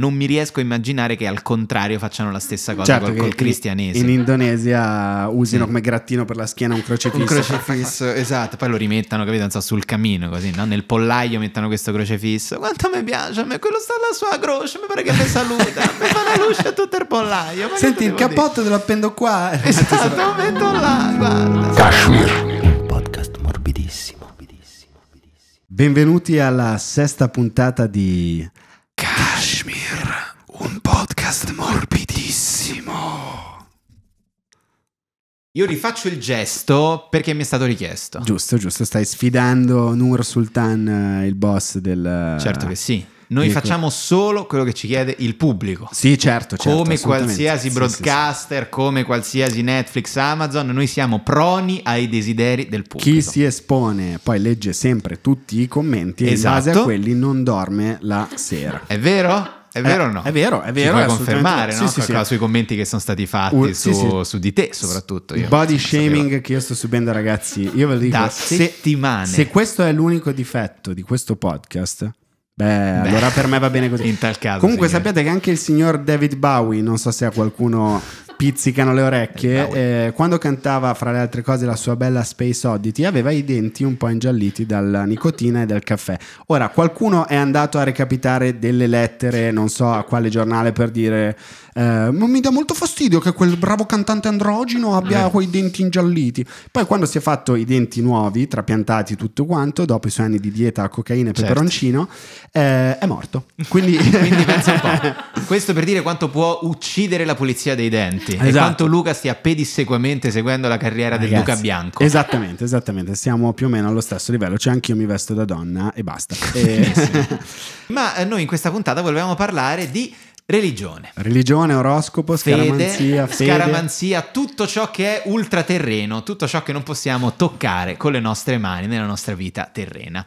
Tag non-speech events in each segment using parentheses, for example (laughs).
non mi riesco a immaginare che al contrario facciano la stessa cosa certo, col, col cristianesimo. In Indonesia usino sì. come grattino per la schiena un crocifisso. Un crocifisso, (laughs) esatto. Poi lo rimettano, capito, Non so, sul camino così, no? Nel pollaio mettono questo crocifisso. Quanto mi piace, a me quello sta alla sua croce, mi pare che mi saluta, (laughs) mi fa la luce a tutto il pollaio. Ma Senti, il cappotto dire? te lo appendo qua. (laughs) Esatto, lo metto là, guarda. Kashmir. Podcast morbidissimo. Benvenuti alla sesta puntata di podcast morbidissimo. Io rifaccio il gesto perché mi è stato richiesto. Giusto, giusto, stai sfidando Nur Sultan, eh, il boss del... Eh, certo che sì. Noi dico... facciamo solo quello che ci chiede il pubblico. Sì, certo, certo. Come qualsiasi broadcaster, sì, sì, sì. come qualsiasi Netflix, Amazon, noi siamo proni ai desideri del pubblico. Chi si espone poi legge sempre tutti i commenti esatto. e in base a esatto. quelli non dorme la sera. È vero? È vero eh, o no? È vero, è vero. Ci Puoi confermare, no? Sì, sì, sì. sui commenti che sono stati fatti uh, su, su, di te soprattutto. Il Body shaming che io sto subendo ragazzi, io ve lo dico. Da se, settimane. Se questo è l'unico difetto di questo podcast, Beh, Beh, allora per me va bene così. In tal caso. Comunque signore. sappiate che anche il signor David Bowie, non so se ha qualcuno pizzicano le orecchie. Eh, eh, quando cantava, fra le altre cose, la sua bella Space Oddity, aveva i denti un po' ingialliti dalla nicotina e dal caffè. Ora, qualcuno è andato a recapitare delle lettere, non so a quale giornale per dire eh, mi dà molto fastidio che quel bravo cantante androgeno abbia eh. quei denti ingialliti. Poi quando si è fatto i denti nuovi, trapiantati tutto quanto, dopo i suoi anni di dieta a cocaina e certo. peperoncino, certo. eh, è morto. Quindi... (laughs) Quindi pensa un po'. (laughs) Questo per dire quanto può uccidere la pulizia dei denti esatto. e quanto Luca stia pedissequamente seguendo la carriera Ragazzi, del Luca Bianco. Esattamente, esattamente. Siamo più o meno allo stesso livello. Cioè anch'io mi vesto da donna e basta. E... Eh. Ma eh, noi in questa puntata volevamo parlare di Religione. Religione, oroscopo, scaramanzia, fede, fede. Scaramanzia, tutto ciò che è ultraterreno, tutto ciò che non possiamo toccare con le nostre mani nella nostra vita terrena.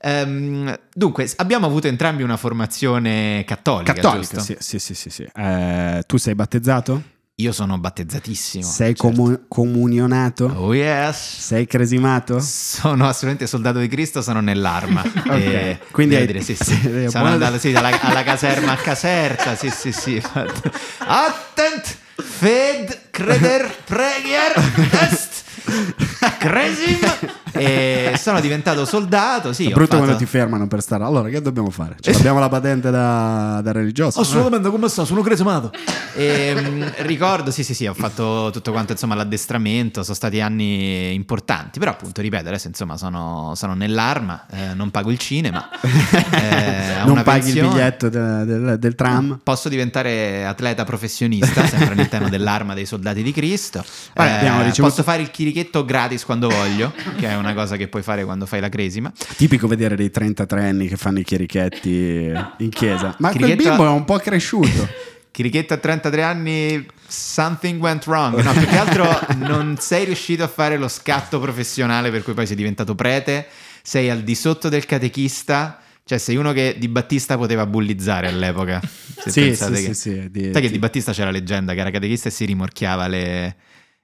Um, dunque, abbiamo avuto entrambi una formazione cattolica. Cattolica, sì, sì, sì, sì, sì. Eh, tu sei battezzato? Io sono battezzatissimo. Sei certo. comu- comunionato? Oh yes. Sei cresimato? Sono assolutamente soldato di Cristo, sono nell'arma. (laughs) okay. Quindi devo hai... dire, sì, (laughs) sì. sono andato sì, alla, alla, caserma a Caserta, sì, sì, sì. Attent, fed, creder, preghier, est, (laughs) cresim, e sono diventato soldato. Sì, È brutto fatto... quando ti fermano per stare. Allora, che dobbiamo fare? Cioè, abbiamo la patente da, da religioso? Assolutamente, come sto? Sono cresemato. E, ehm, ricordo, sì, sì, sì, ho fatto tutto quanto, insomma, l'addestramento. Sono stati anni importanti. Però, appunto, ripeto, adesso, insomma, sono, sono nell'arma, eh, non pago il cinema. (laughs) Eh, non paghi pensione. il biglietto del, del, del tram. Posso diventare atleta professionista, sempre nel tema dell'arma dei soldati di Cristo. Vabbè, eh, ricevuto... Posso fare il chirichetto gratis quando voglio, che è una cosa che puoi fare quando fai la cresima. Tipico vedere dei 33 anni che fanno i chierichetti in chiesa. Ma Chirichetto... quel bimbo è un po' cresciuto. (laughs) Chirichetta a 33 anni, something went wrong. No, più che altro non sei riuscito a fare lo scatto professionale per cui poi sei diventato prete, sei al di sotto del catechista. Cioè, sei uno che Di Battista poteva bullizzare all'epoca. Se sì, sì, che... sì, sì, di, Sai che Di Battista c'era la leggenda che era catechista e si rimorchiava le,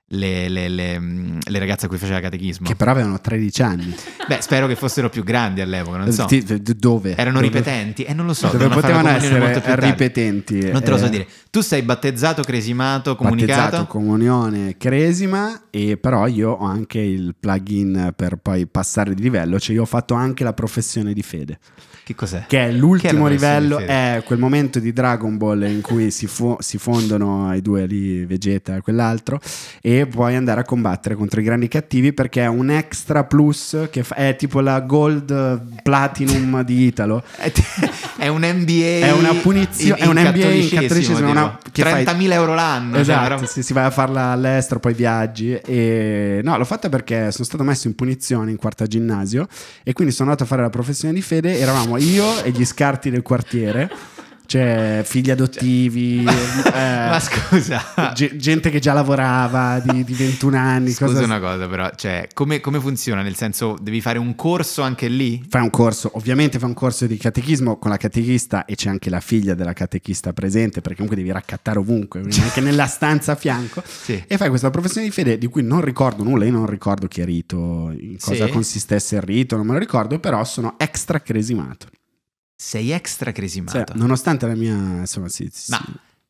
le, le, le, mm, le, ragazze a cui faceva catechismo. Che però avevano 13 anni. Beh, spero che fossero più grandi all'epoca, non so. Dove? Erano dove? ripetenti? E eh, non lo so. Dove potevano essere ripetenti? Non te lo so eh... dire. Tu sei battezzato, cresimato, comunicato? Battezzato, comunione, cresima e però io ho anche il plugin per poi passare di livello, cioè io ho fatto anche la professione di fede. Che cos'è? Che è l'ultimo che livello, è quel momento di Dragon Ball in cui si, fu- si, fondono i due lì, Vegeta e quell'altro, e puoi andare a combattere contro i grandi cattivi perché è un extra plus che fa- è tipo la gold platinum di Italo. è (laughs) un NBA. È una punizione, è un NBA in cattolicesimo. Una, 30.000 euro l'anno. Cioè, esatto, cioè, però... si, si va a farla all'estero, poi viaggi. E... No, l'ho fatta perché sono stato messo in punizione in quarta ginnasio e quindi sono andato a fare la professione di fede, eravamo io e gli scarti del quartiere. Cioè, figli adottivi, cioè, eh, (laughs) ma scusa, gente che già lavorava di, di 21 anni. Scusa cosa... una cosa, però, cioè, come, come, funziona? Nel senso, devi fare un corso anche lì? Fai un corso, ovviamente, fai un corso di catechismo con la catechista e c'è anche la figlia della catechista presente perché comunque devi raccattare ovunque, anche nella stanza a fianco. Sì. E fai questa professione di fede di cui non ricordo nulla. Io non ricordo che rito, in cosa sì. consistesse il rito, non me lo ricordo, però sono extra cresimato sei extra cresimato. Cioè, nonostante la mia... Insomma, sì, sì. Ma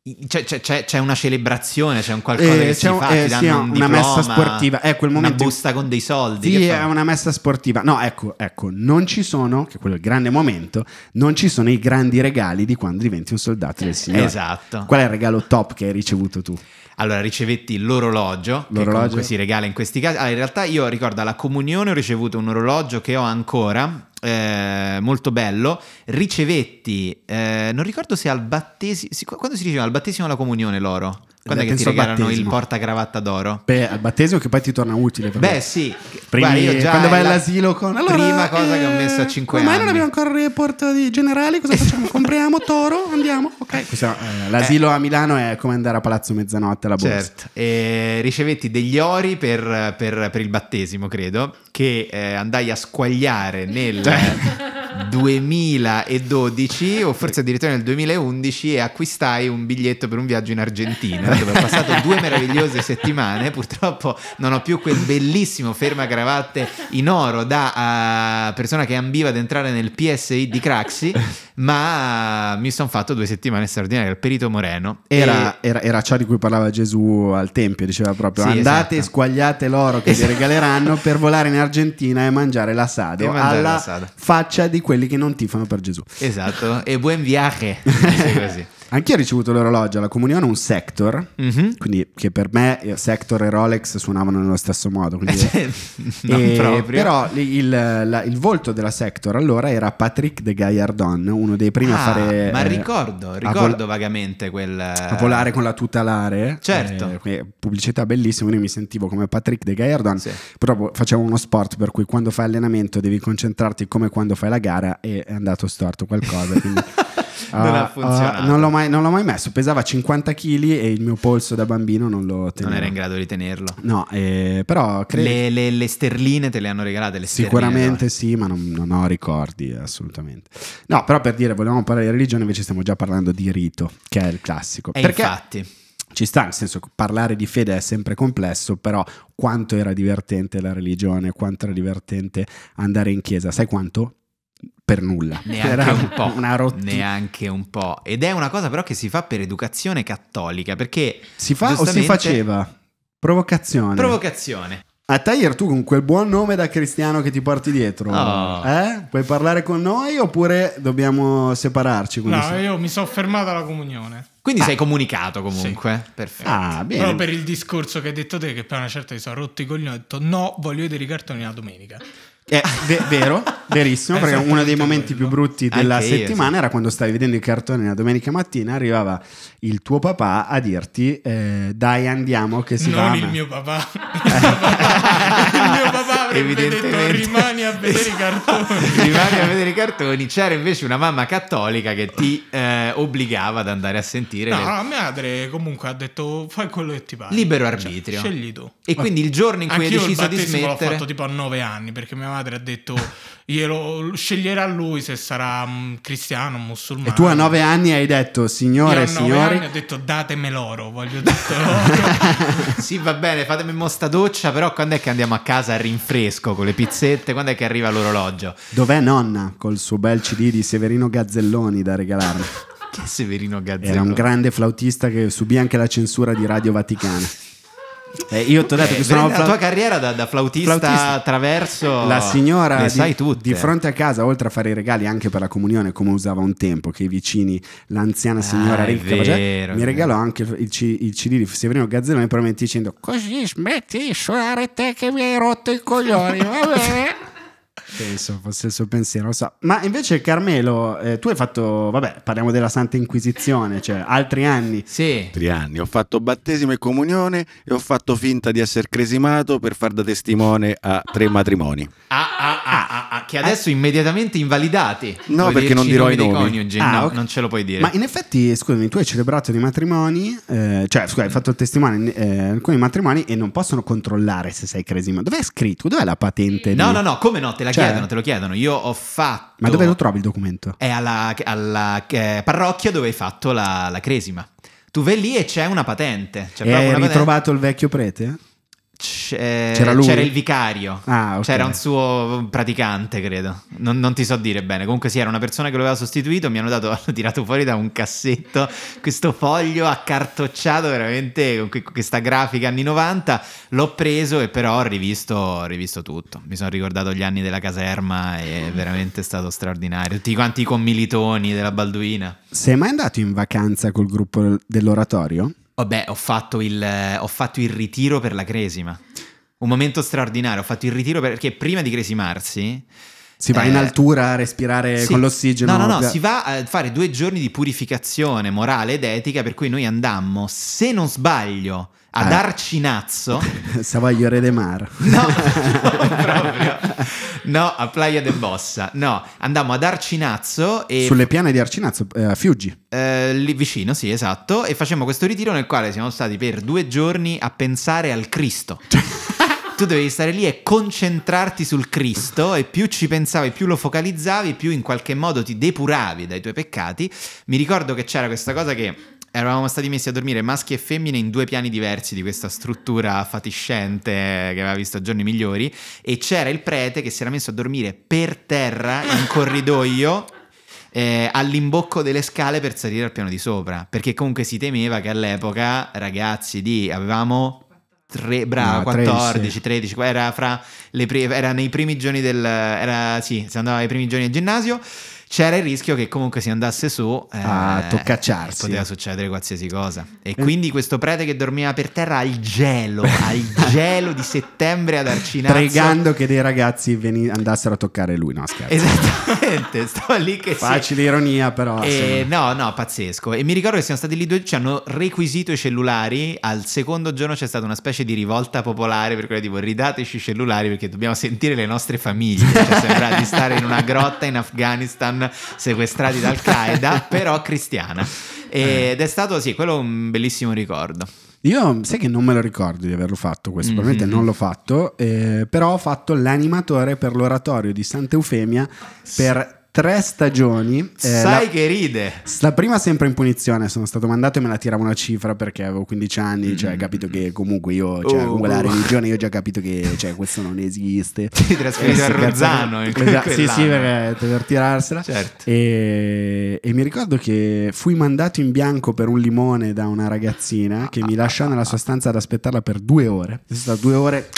c'è, cioè, cioè, c'è, c'è, una celebrazione, c'è un qualcosa eh, che si un, fa, eh, sì, un una diploma, messa sportiva, è eh, quel momento una busta con dei soldi. Sì, è fa? una messa sportiva. No, ecco, ecco, non ci sono, che quello è il grande momento, non ci sono i grandi regali di quando diventi un soldato del eh, Signore. Esatto. Qual è il regalo top che hai ricevuto tu? Allora, ricevetti l'orologio, l'orologio, che comunque si regala in questi casi. Allora, ah, in realtà io ricordo alla comunione ho ricevuto un orologio che ho ancora, eh, molto bello. Ricevetti, eh, non ricordo se al battesimo, quando si diceva al battesimo alla comunione loro? Quando eh, è che ti regalano il porta cravatta d'oro? Beh, al battesimo che poi ti torna utile. Beh, sì. Prima, Guarda, io già quando vai all'asilo con... Allora, prima cosa eh, che ho messo a 5 eh, ormai anni. Ormai non abbiamo ancora il report di generali, cosa facciamo? (laughs) Compriamo toro, andiamo. Okay. Eh, Questa, eh, l'asilo eh. a Milano è come andare a Palazzo Mezzanotte alla borsa. Certo. E ricevetti degli ori per, per, per il battesimo, credo, che andai a squagliare nel... (laughs) 2012 o forse addirittura nel 2011 e acquistai un biglietto per un viaggio in Argentina dove ho passato due meravigliose settimane. Purtroppo non ho più quel bellissimo ferma gravatte in oro da uh, persona che ambiva ad entrare nel PSI di Craxi, ma mi sono fatto due settimane straordinarie al Perito Moreno. Era, e... era, era, ciò di cui parlava Gesù al Tempio, diceva proprio sì, andate e esatto. squagliate l'oro che esatto. vi regaleranno per volare in Argentina e mangiare la sado alla la faccia di quelli che non tifano per Gesù. Esatto, e buon viaggio. così. (laughs) Anch'io ho ricevuto l'orologio alla comunione un Sector, mm-hmm. quindi che per me eh, Sector e Rolex suonavano nello stesso modo. Quindi... (laughs) e, però il, la, il, volto della Sector allora era Patrick de Gaillardon, uno dei primi ah, a fare... Ma eh, ricordo, ricordo vol- vagamente quel... A volare con la tutelare. Certo. Eh, pubblicità bellissima, io mi sentivo come Patrick de Gaillardon, sì. però facevo uno sport per cui quando fai allenamento devi concentrarti come quando fai la gara e è andato storto qualcosa. Quindi... (laughs) Ah, non ha ah, funzionato. Non l'ho, mai, non, l'ho mai, messo, pesava 50 kg e il mio polso da bambino non lo tenevo. Non era in grado di tenerlo. No, eh, però credo... Le, le, le, sterline te le hanno regalate? Le Sicuramente sì, ma non, non, ho ricordi assolutamente. No, però per dire, volevamo parlare di religione, invece stiamo già parlando di rito, che è il classico. E Perché... infatti ci sta, nel senso parlare di fede è sempre complesso, però quanto era divertente la religione, quanto era divertente andare in chiesa, sai quanto? per nulla. Neanche Era un po'. Una rottura. Neanche un po'. Ed è una cosa però che si fa per educazione cattolica, perché... Si fa o si faceva? Provocazione. Provocazione. A Tiger tu con quel buon nome da cristiano che ti porti dietro, oh. eh? puoi parlare con noi oppure dobbiamo separarci? No, sei? io mi sono fermato alla comunione. Quindi ah. sei comunicato comunque? Sì. Perfetto. Ah, bene. Però per il discorso che hai detto te, che poi una certa ti sono rotto i coglioni, ho detto no, voglio vedere i cartoni la domenica. È ve- vero, verissimo, (laughs) perché uno dei momenti più brutti della Anche io, settimana sì. era quando stavi vedendo i cartoni la domenica mattina, arrivava il tuo papà a dirti eh, dai andiamo che si non va. Non (laughs) il mio papà. il mio evidentemente rimani a vedere i (laughs) cartoni rimani a vedere i cartoni c'era invece una mamma cattolica che ti eh, obbligava ad andare a sentire no, le... la madre comunque ha detto fai quello che ti pare libero cioè, arbitrio cioè, scegli tu e Ma quindi il giorno in cui hai deciso di smettere l'ho fatto tipo a nove anni perché mia madre ha detto glielo sceglierà lui se sarà mm, cristiano o musulmano e tu a nove anni hai detto signore e signori anni ho detto dateme l'oro voglio dire, (laughs) sì va bene fatemi doccia, però quando è che andiamo a casa a rinfrescare fresco con le pizzette. Quando è che arriva l'orologio? Dov'è nonna col suo bel CD di Severino Gazzelloni da regalarmi? (laughs) Che Severino Gazzelloni? Era un grande flautista che subì anche la censura di Radio Vaticana. Eh, io ti ho detto eh, che sono la fla- tua carriera da, da flautista, flautista, attraverso la signora ne di, sai tutte. di fronte a casa, oltre a fare i regali anche per la comunione, come usava un tempo che i vicini, l'anziana ah, signora ah, ricca, vero, mi regalò anche il, c- il CD di Severino Gazzellone, promette dicendo: Così smetti di suonare te che mi hai rotto i coglioni, va bene. (laughs) Penso fosse il suo pensiero, lo so. Ma invece, Carmelo, eh, tu hai fatto, vabbè, parliamo della Santa Inquisizione, cioè altri anni. Sì. Altri anni. Ho fatto battesimo e comunione e ho fatto finta di essere cresimato per far da testimone a tre matrimoni. Ah, ah, ah, ah, ah che adesso eh. immediatamente invalidati. No, Vuoi perché non dirò i nomi. Coniugi, ah, no, okay. non ce lo puoi dire. Ma in effetti, scusami, tu hai celebrato dei matrimoni, eh, cioè, scusa, hai fatto il testimone eh, alcuni matrimoni e non possono controllare se sei cresima. Dov'è scritto? Dov'è la patente? No, lì? no, no, come no? Te la cioè, chiedono, te lo chiedono. Io ho fatto. Ma dove lo trovi il documento? È alla, alla eh, parrocchia dove hai fatto la, la cresima. Tu vai lì e c'è una patente. C'è e hai ritrovato patente. il vecchio prete? Eh, c'era, lui? c'era il vicario, ah, okay. c'era un suo praticante, credo. Non, non, ti so dire bene. Comunque, sì, era una persona che lo aveva sostituito. Mi hanno, dato, (laughs) hanno tirato fuori da un cassetto questo foglio accartocciato veramente con questa grafica anni 90. L'ho preso e però ho rivisto, ho rivisto tutto. Mi sono ricordato gli anni della caserma e è veramente stato straordinario. Tutti quanti i commilitoni della Balduina. Sei mai andato in vacanza col gruppo dell'oratorio? Vabbè, ho fatto, il, ho fatto il ritiro per la cresima. Un momento straordinario, ho fatto il ritiro perché prima di cresimarsi si va eh, in altura a respirare sì. con l'ossigeno. No, no, no, si va a fare due giorni di purificazione morale ed etica, per cui noi andammo, se non sbaglio, ad ah. Arcinazzo. Savaglio (laughs) Re de Mar. (laughs) (laughs) No, proprio. No, a Playa de Bossa. No, andammo ad Arcinazzo. E... Sulle piane di Arcinazzo, eh, a Fiuggi. Eh, lì vicino, sì, esatto. E facciamo questo ritiro nel quale siamo stati per due giorni a pensare al Cristo tu dovevi stare lì e concentrarti sul Cristo e più ci pensavi, più lo focalizzavi, più in qualche modo ti depuravi dai tuoi peccati. Mi ricordo che c'era questa cosa che eravamo stati messi a dormire maschi e femmine in due piani diversi di questa struttura fatiscente che aveva visto giorni migliori e c'era il prete che si era messo a dormire per terra in corridoio eh, all'imbocco delle scale per salire al piano di sopra perché comunque si temeva che all'epoca ragazzi di avevamo 3, brava, no, 14, 13, 13 era, fra le pre- era nei primi giorni del... Era, sì, si andava ai primi giorni del ginnasio c'era il rischio che comunque si andasse su eh, a toccacciarsi. Poteva succedere qualsiasi cosa. E quindi questo prete che dormiva per terra al gelo, al (laughs) gelo di settembre ad Arcinazzo. Pregando che dei ragazzi veni- andassero a toccare lui, no scherzo. Esattamente, stavo lì che Facile sì. ironia però. E, no, no, pazzesco. E mi ricordo che siamo stati lì due, ci hanno requisito i cellulari, al secondo giorno c'è stata una specie di rivolta popolare per quello tipo ridateci i cellulari perché dobbiamo sentire le nostre famiglie. Cioè, sembra di stare in una grotta in Afghanistan sequestrati da (laughs) Al-Qaeda, però cristiana. Eh. Ed è stato, sì, quello un bellissimo ricordo. Io sai che non me lo ricordo di averlo fatto questo, mm-hmm. probabilmente non l'ho fatto, eh, però ho fatto l'animatore per l'oratorio di Santa Eufemia per tre stagioni. Eh, Sai la, che ride. La prima sempre in punizione, sono stato mandato e me la tiravo una cifra perché avevo 15 anni, mm. cioè capito che comunque io, cioè uh, con la uh. religione io ho già capito che (laughs) cioè, questo non esiste. Ti trasferito eh, a Rozzano. Eh, in esatto, quella, sì, sì, perché eh, per tirarsela. Certo. E, e, mi ricordo che fui mandato in bianco per un limone da una ragazzina che mi ah, ah, lasciò ah, nella sua stanza ad aspettarla per due ore. Sono state due ore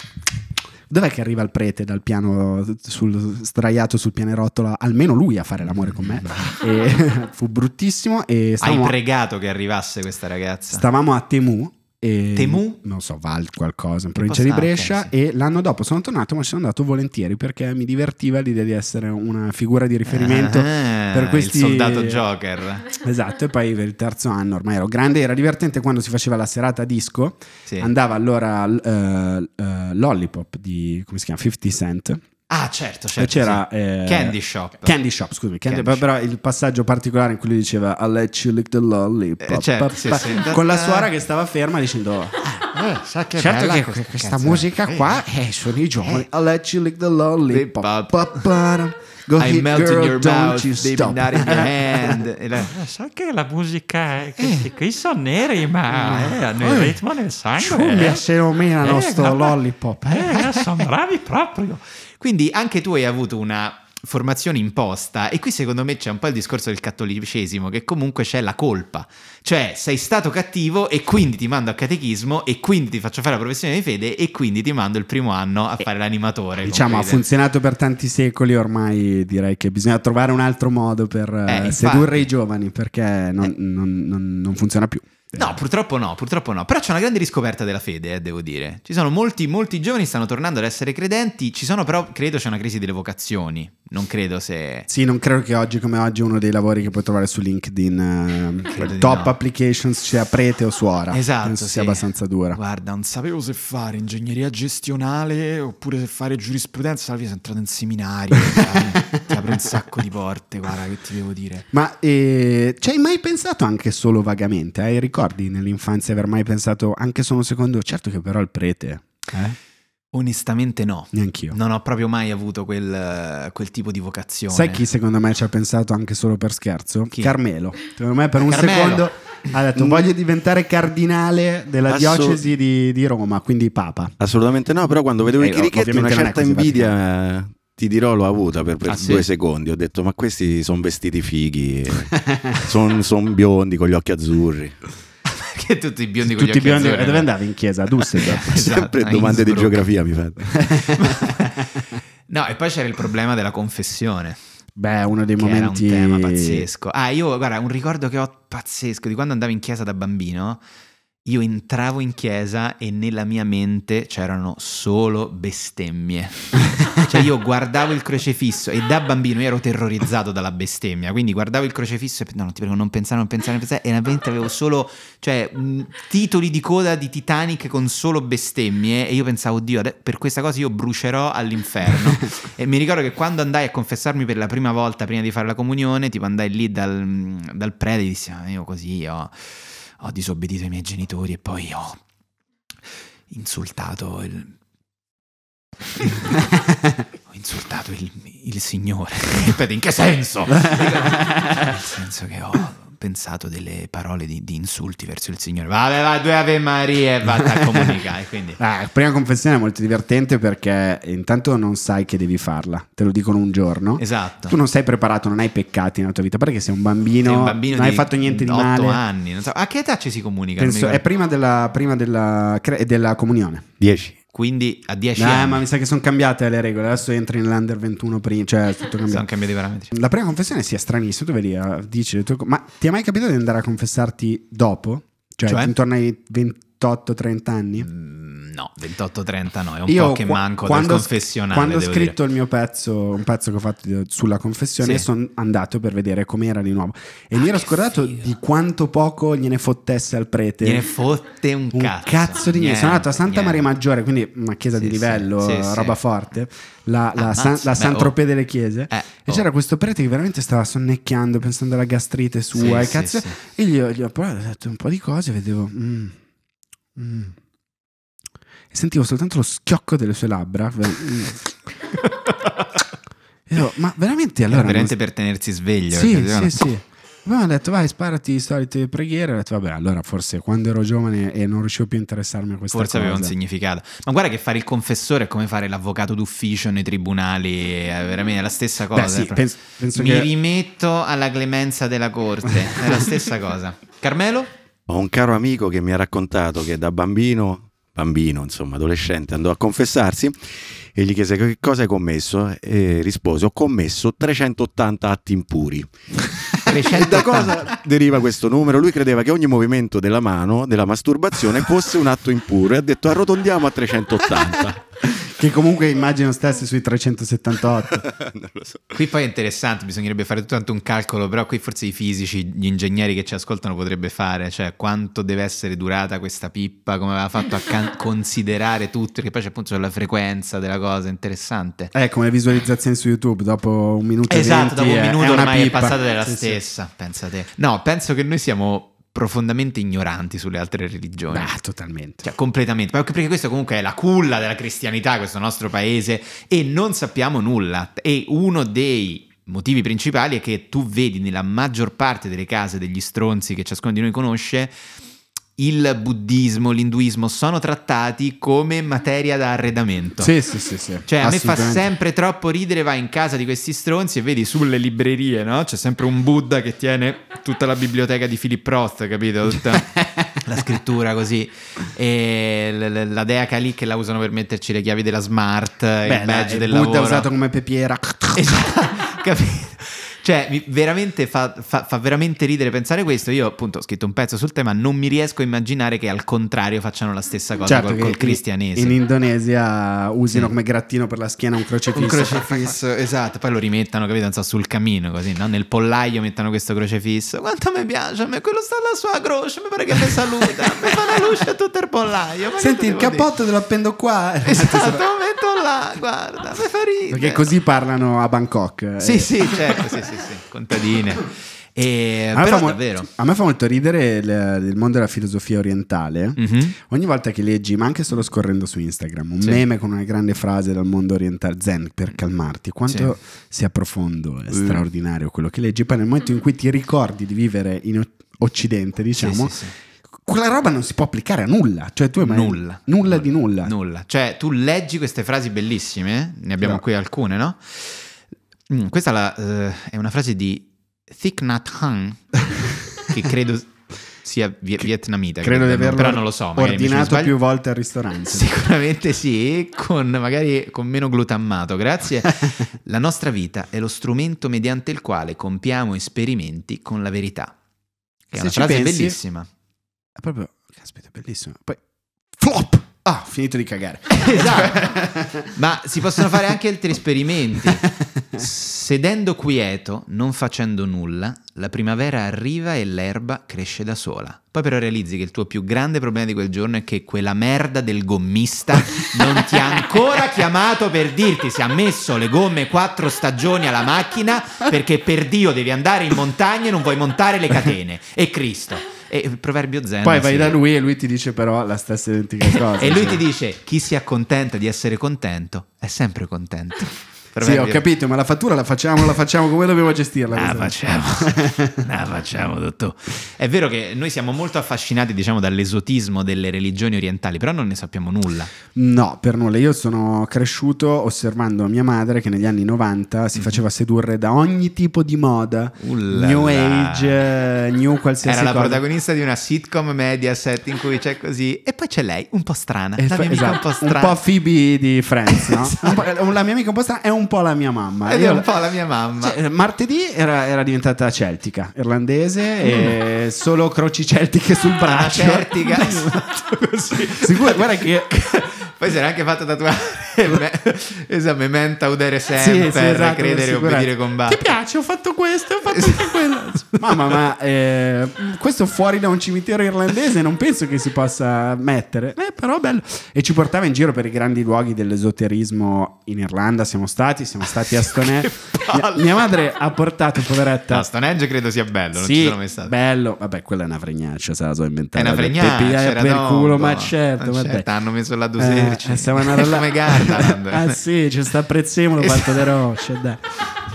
Dov'è che arriva il prete dal piano sul, sdraiato sul pianerottolo? Almeno lui a fare l'amore con me. (laughs) e, (laughs) fu bruttissimo. E stavamo, Hai pregato che arrivasse questa ragazza. Stavamo a Temu e, ehm, Temu? Non so, Val qualcosa, in provincia di Brescia. Anche, sì. E l'anno dopo sono tornato, ma ci sono andato volentieri perché mi divertiva l'idea di essere una figura di riferimento ah, per questi. Il soldato Joker. (laughs) Esatto, e poi per il terzo anno ormai ero grande. Era divertente quando si faceva la serata disco. Sì. Andava allora uh, uh, Lollipop di come si chiama? 50 Cent Ah, certo, certo. C'era sì. eh, Candy Shop. Candy Shop, scusami. Candy, Candy però Shop. il passaggio particolare in cui lui diceva I'll let you lick the lollipop. Eh, certo, sì, sì. Con la suora che stava ferma dicendo ah, eh, sa che certo che questa, questa musica qua eh. eh, sono i giovani. Eh. I'll let you lick the lollipop. Go I melt girl, in your mouth, you baby, stop. not in your (laughs) hand. La, eh, sai che la musica è, eh, questi eh. qui sono neri, ma eh, hanno il ritmo nel sangue. Ciumbia eh. se lo menano eh, sto guarda, lollipop. Eh, sono bravi proprio. Quindi anche tu hai avuto una formazione imposta e qui secondo me c'è un po' il discorso del cattolicesimo che comunque c'è la colpa, cioè sei stato cattivo e quindi ti mando a catechismo e quindi ti faccio fare la professione di fede e quindi ti mando il primo anno a fare l'animatore. Diciamo ha funzionato per tanti secoli ormai direi che bisogna trovare un altro modo per eh, eh sedurre infatti, i giovani perché non, eh, non, non, non funziona più. No, esatto. purtroppo no, purtroppo no. Però c'è una grande riscoperta della fede, eh, devo dire. Ci sono molti, molti giovani che stanno tornando ad essere credenti. Ci sono, però, credo c'è una crisi delle vocazioni. Non credo se. Sì, non credo che oggi come oggi uno dei lavori che puoi trovare su LinkedIn eh, top no. applications sia prete o suora. Esatto. Penso sì. sia abbastanza dura. Guarda, non sapevo se fare ingegneria gestionale oppure se fare giurisprudenza. Salvi, sono entrato in seminario. ti (laughs) apre (laughs) un sacco di porte, guarda che ti devo dire. Ma eh, ci hai mai pensato anche solo vagamente? Hai eh? ricordi nell'infanzia aver mai pensato anche solo un secondo? Certo che però il prete. Eh? Onestamente no. Neanch'io. Non ho proprio mai avuto quel, quel, tipo di vocazione. Sai chi secondo me ci ha pensato anche solo per scherzo? Chi? Carmelo. Secondo me per un Carmelo. secondo ha detto mm. voglio diventare cardinale della Assolut- diocesi di, di, Roma, quindi papa. Assolutamente no, però quando vedevo eh, i chirichetti una certa invidia ti dirò, l'ho avuta per, per ah, due sì? secondi. Ho detto, ma questi sono vestiti fighi, (laughs) sono son biondi con gli occhi azzurri. (laughs) che tutti i biondi con tutti gli occhi azzurri. Dove andavi in chiesa? A Dusseldorf. (laughs) esatto, Sempre domande di geografia mi fanno. no, e poi c'era il problema della confessione. Beh, uno dei momenti. Era un tema pazzesco. Ah, io, guarda, un ricordo che ho pazzesco di quando andavo in chiesa da bambino io entravo in chiesa e nella mia mente c'erano solo bestemmie. (laughs) cioè io guardavo il crocefisso e da bambino ero terrorizzato dalla bestemmia, quindi guardavo il crocefisso e no, non ti prego non pensare, non pensare, non pensare e nella mente avevo solo cioè titoli di coda di Titanic con solo bestemmie e io pensavo oddio, per questa cosa io brucerò all'inferno". (laughs) e mi ricordo che quando andai a confessarmi per la prima volta prima di fare la comunione, tipo andai lì dal, dal prete e dissi "Ah, io così ho oh ho disobbedito ai miei genitori e poi ho insultato il... (laughs) ho insultato il, il signore. in che senso? (laughs) Nel senso che ho pensato delle parole di, di insulti verso il Signore. Vabbè, va, due Ave Maria e va a (laughs) comunicare. Quindi. Ah, la prima confessione è molto divertente perché intanto non sai che devi farla, te lo dicono un giorno. Esatto. Tu non sei preparato, non hai peccati nella tua vita perché sei un bambino, sei un bambino non hai fatto niente di male. 8 anni, so. a che età ci si comunica? Penso, è prima della, prima della, della comunione. 10. Quindi a 10 nah, anni. ma mi sa che sono cambiate le regole. Adesso entri nell'under 21 prima. Cioè, (laughs) tutto cambiato. sono cambiati veramente. La prima confessione sia stranissima. Tu vedi, eh, dici le tue Ma ti è mai capitato di andare a confessarti dopo? Cioè, cioè? intorno ai 28-30 anni? Mm No, 28-30 no, è un Io po' che manco quando, del confessionale. Quando ho scritto dire. il mio pezzo, un pezzo che ho fatto sulla confessione, sì. sono andato per vedere com'era di nuovo. E ah, mi ero scordato figa. di quanto poco gliene fottesse al prete. Gliene fotte un, un cazzo. cazzo di niente. Sono andato a Santa niente. Maria Maggiore, quindi una chiesa sì, di livello, sì, roba forte, la, la, san, la Santropea oh. delle chiese. Eh, e oh. c'era questo prete che veramente stava sonnecchiando, pensando alla gastrite sua e cazzo. E gli, gli ho, gli ho detto un po' di cose, vedevo... Mm, mm sentivo soltanto lo schiocco delle sue labbra. (laughs) io, ma veramente allora... veramente non... per tenersi sveglio. Sì, sì, sì. Poi mi ha detto vai sparati le solite preghiere, ho detto vabbè allora forse quando ero giovane e non riuscivo più a interessarmi a questa forse cosa. Forse aveva un significato. Ma guarda che fare il confessore è come fare l'avvocato d'ufficio nei tribunali, è veramente la stessa cosa. Beh, sì, cioè, penso, penso Mi che... rimetto alla clemenza della corte, è la stessa cosa. (laughs) Carmelo? Ho un caro amico che mi ha raccontato che da bambino bambino, insomma, adolescente, andò a confessarsi e gli chiese che cosa hai commesso e rispose ho commesso 380 atti impuri. 380. (laughs) da cosa deriva questo numero? Lui credeva che ogni movimento della mano, della masturbazione, fosse un atto impuro e ha detto arrotondiamo a 380. (laughs) che comunque immagino stessi sui 378. (laughs) so. Qui poi è interessante, bisognerebbe fare tutto un calcolo, però qui forse i fisici, gli ingegneri che ci ascoltano potrebbe fare, cioè quanto deve essere durata questa pippa, come aveva fatto a (laughs) considerare tutto, perché poi c'è appunto la frequenza della cosa, interessante. È eh, come le visualizzazioni su YouTube, dopo un minuto esatto, e 20 Esatto, dopo un minuto è, ormai è passata della sì, stessa, sì. pensate. No, penso che noi siamo profondamente ignoranti sulle altre religioni. Ah, totalmente. Cioè, completamente. Perché questo comunque è la culla della cristianità, questo nostro paese, e non sappiamo nulla. E uno dei motivi principali è che tu vedi nella maggior parte delle case degli stronzi che ciascuno di noi conosce il buddismo, l'induismo sono trattati come materia da arredamento. Sì, sì, sì, sì. Cioè a me fa sempre troppo ridere, vai in casa di questi stronzi e vedi sulle librerie, no? C'è sempre un Buddha che tiene tutta la biblioteca di Philip Roth, capito? Tutta (laughs) la scrittura così e la dea lì che la usano per metterci le chiavi della smart, Beh, il badge la, Il Buddha usato come pepiera. Esatto, (laughs) capito? Cioè, veramente fa, fa, fa, veramente ridere pensare questo. Io, appunto, ho scritto un pezzo sul tema. Non mi riesco a immaginare che al contrario facciano la stessa cosa certo, col, col cristianesimo. In Indonesia usino sì. come grattino per la schiena un crocifisso. Un crocifisso, (laughs) esatto. Poi lo rimettano, capito? Non so, sul camino, così, no? Nel pollaio mettono questo crocifisso. Quanto mi piace, a me quello sta alla sua croce. Mi pare che mi saluta. (laughs) mi fa la luce a tutto il pollaio. Ma Senti, il cappotto te lo appendo qua. (laughs) Esatto, lo metto là, guarda, mi fa ridere. Perché così parlano a Bangkok. Eh. Sì, eh. sì, certo, sì, sì sì, sì, contadine. E, a, me però, davvero... a me fa molto ridere il, il mondo della filosofia orientale. Mm-hmm. Ogni volta che leggi, ma anche solo scorrendo su Instagram, un sì. meme con una grande frase dal mondo orientale, Zen per calmarti, quanto sì. sia profondo e uh. straordinario quello che leggi. Poi nel momento in cui ti ricordi di vivere in Occidente, diciamo, sì, quella roba non si può applicare a nulla, cioè tu hai mai... nulla, nulla, nulla di nulla. Nulla, cioè tu leggi queste frasi bellissime, ne abbiamo no. qui alcune, no? Mm, questa la, uh, è una frase di Thich Nhat Hanh, (laughs) che credo sia vi- vietnamita. Credo, credo di averlo però non lo so, ordinato più volte al ristorante. (laughs) Sicuramente sì, con magari con meno glutammato. Grazie. (laughs) la nostra vita è lo strumento mediante il quale compiamo esperimenti con la verità. Che è una frase pensi, bellissima. È proprio, caspita, bellissima. Poi flop! Ah, finito di cagare. esatto. (laughs) Ma si possono fare anche altri esperimenti. Sedendo quieto, non facendo nulla, la primavera arriva e l'erba cresce da sola. Poi però realizzi che il tuo più grande problema di quel giorno è che quella merda del gommista non ti ha ancora chiamato per dirti se ha messo le gomme quattro stagioni alla macchina perché per Dio devi andare in montagna e non vuoi montare le catene. E Cristo. E il proverbio zen. Poi vai sì. da lui e lui ti dice però la stessa identica (laughs) cosa. e lui cioè. ti dice chi si accontenta di essere contento è sempre contento. (laughs) sì, vendere. ho capito, ma la fattura la facciamo, la facciamo come dobbiamo gestirla? La facciamo, (laughs) la facciamo, dottor. È vero che noi siamo molto affascinati, diciamo, dall'esotismo delle religioni orientali, però non ne sappiamo nulla. No, per nulla. Io sono cresciuto osservando mia madre che negli anni 90 si mhm. faceva sedurre da ogni tipo di moda, Ullala. new age, new (laughs) qualsiasi cosa. Era la protagonista di una sitcom media set in cui c'è così, e poi c'è lei, un po' strana, es- la mia esatto. un po' strana. Un po' Phoebe di Friends, no? esatto. (laughs) la mia amica un po' strana è un un po' la mia mamma. Ed Io, è un po' la mia mamma. Cioè, martedì era, era, diventata celtica, irlandese, e mm. solo croci celtiche sul ah, braccio. Ah, celtica. esatto, (laughs) così. Sicuro, guarda che... (laughs) Poi si era anche fatta tatuare (laughs) esame esatto, mementa udere sempre, sì, sì, esatto, credere e obbedire combattere. Ti piace? Ho fatto questo, ho fatto anche quello. (laughs) Mamma, ma eh, questo fuori da un cimitero irlandese non penso che si possa mettere. Eh, però bello. E ci portava in giro per i grandi luoghi dell'esoterismo in Irlanda. Siamo stati, siamo stati a (laughs) Stonehenge. mia, mia, madre ha portato, poveretta. No, Stonehenge credo sia bello, non sì, ci sono mai stato. Bello, vabbè, quella è una fregnaccia, se la so inventata. È una fregnaccia. Per, per culo, ma certo. Ma certo, hanno messo la dosercia. Eh, siamo eh, andati là. come gara ah sì, ci sta prezzemolo fatto da rocce, dai.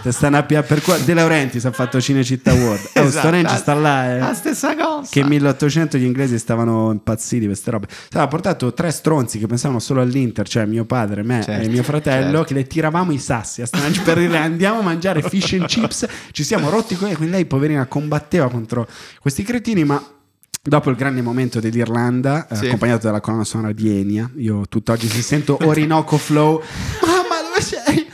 Te stanno a pià per qua. De Laurenti si è fatto Cinecittà World. Oh, esatto, Stonehenge sta là. Eh. La stessa cosa. Che 1800 gli inglesi stavano impazziti queste robe. Aveva portato tre stronzi che pensavano solo all'Inter, cioè mio padre, me certo, e mio fratello, certo. che le tiravamo i sassi a Stonehenge per dire andiamo a mangiare fish and chips. Ci siamo rotti con quindi lei poverina combatteva contro questi cretini, ma Dopo il grande momento dell'Irlanda, eh, sì. accompagnato dalla colonna sonora di Enia, io tutt'oggi si sento (laughs) Orinoco Flow. Mamma, dove sei?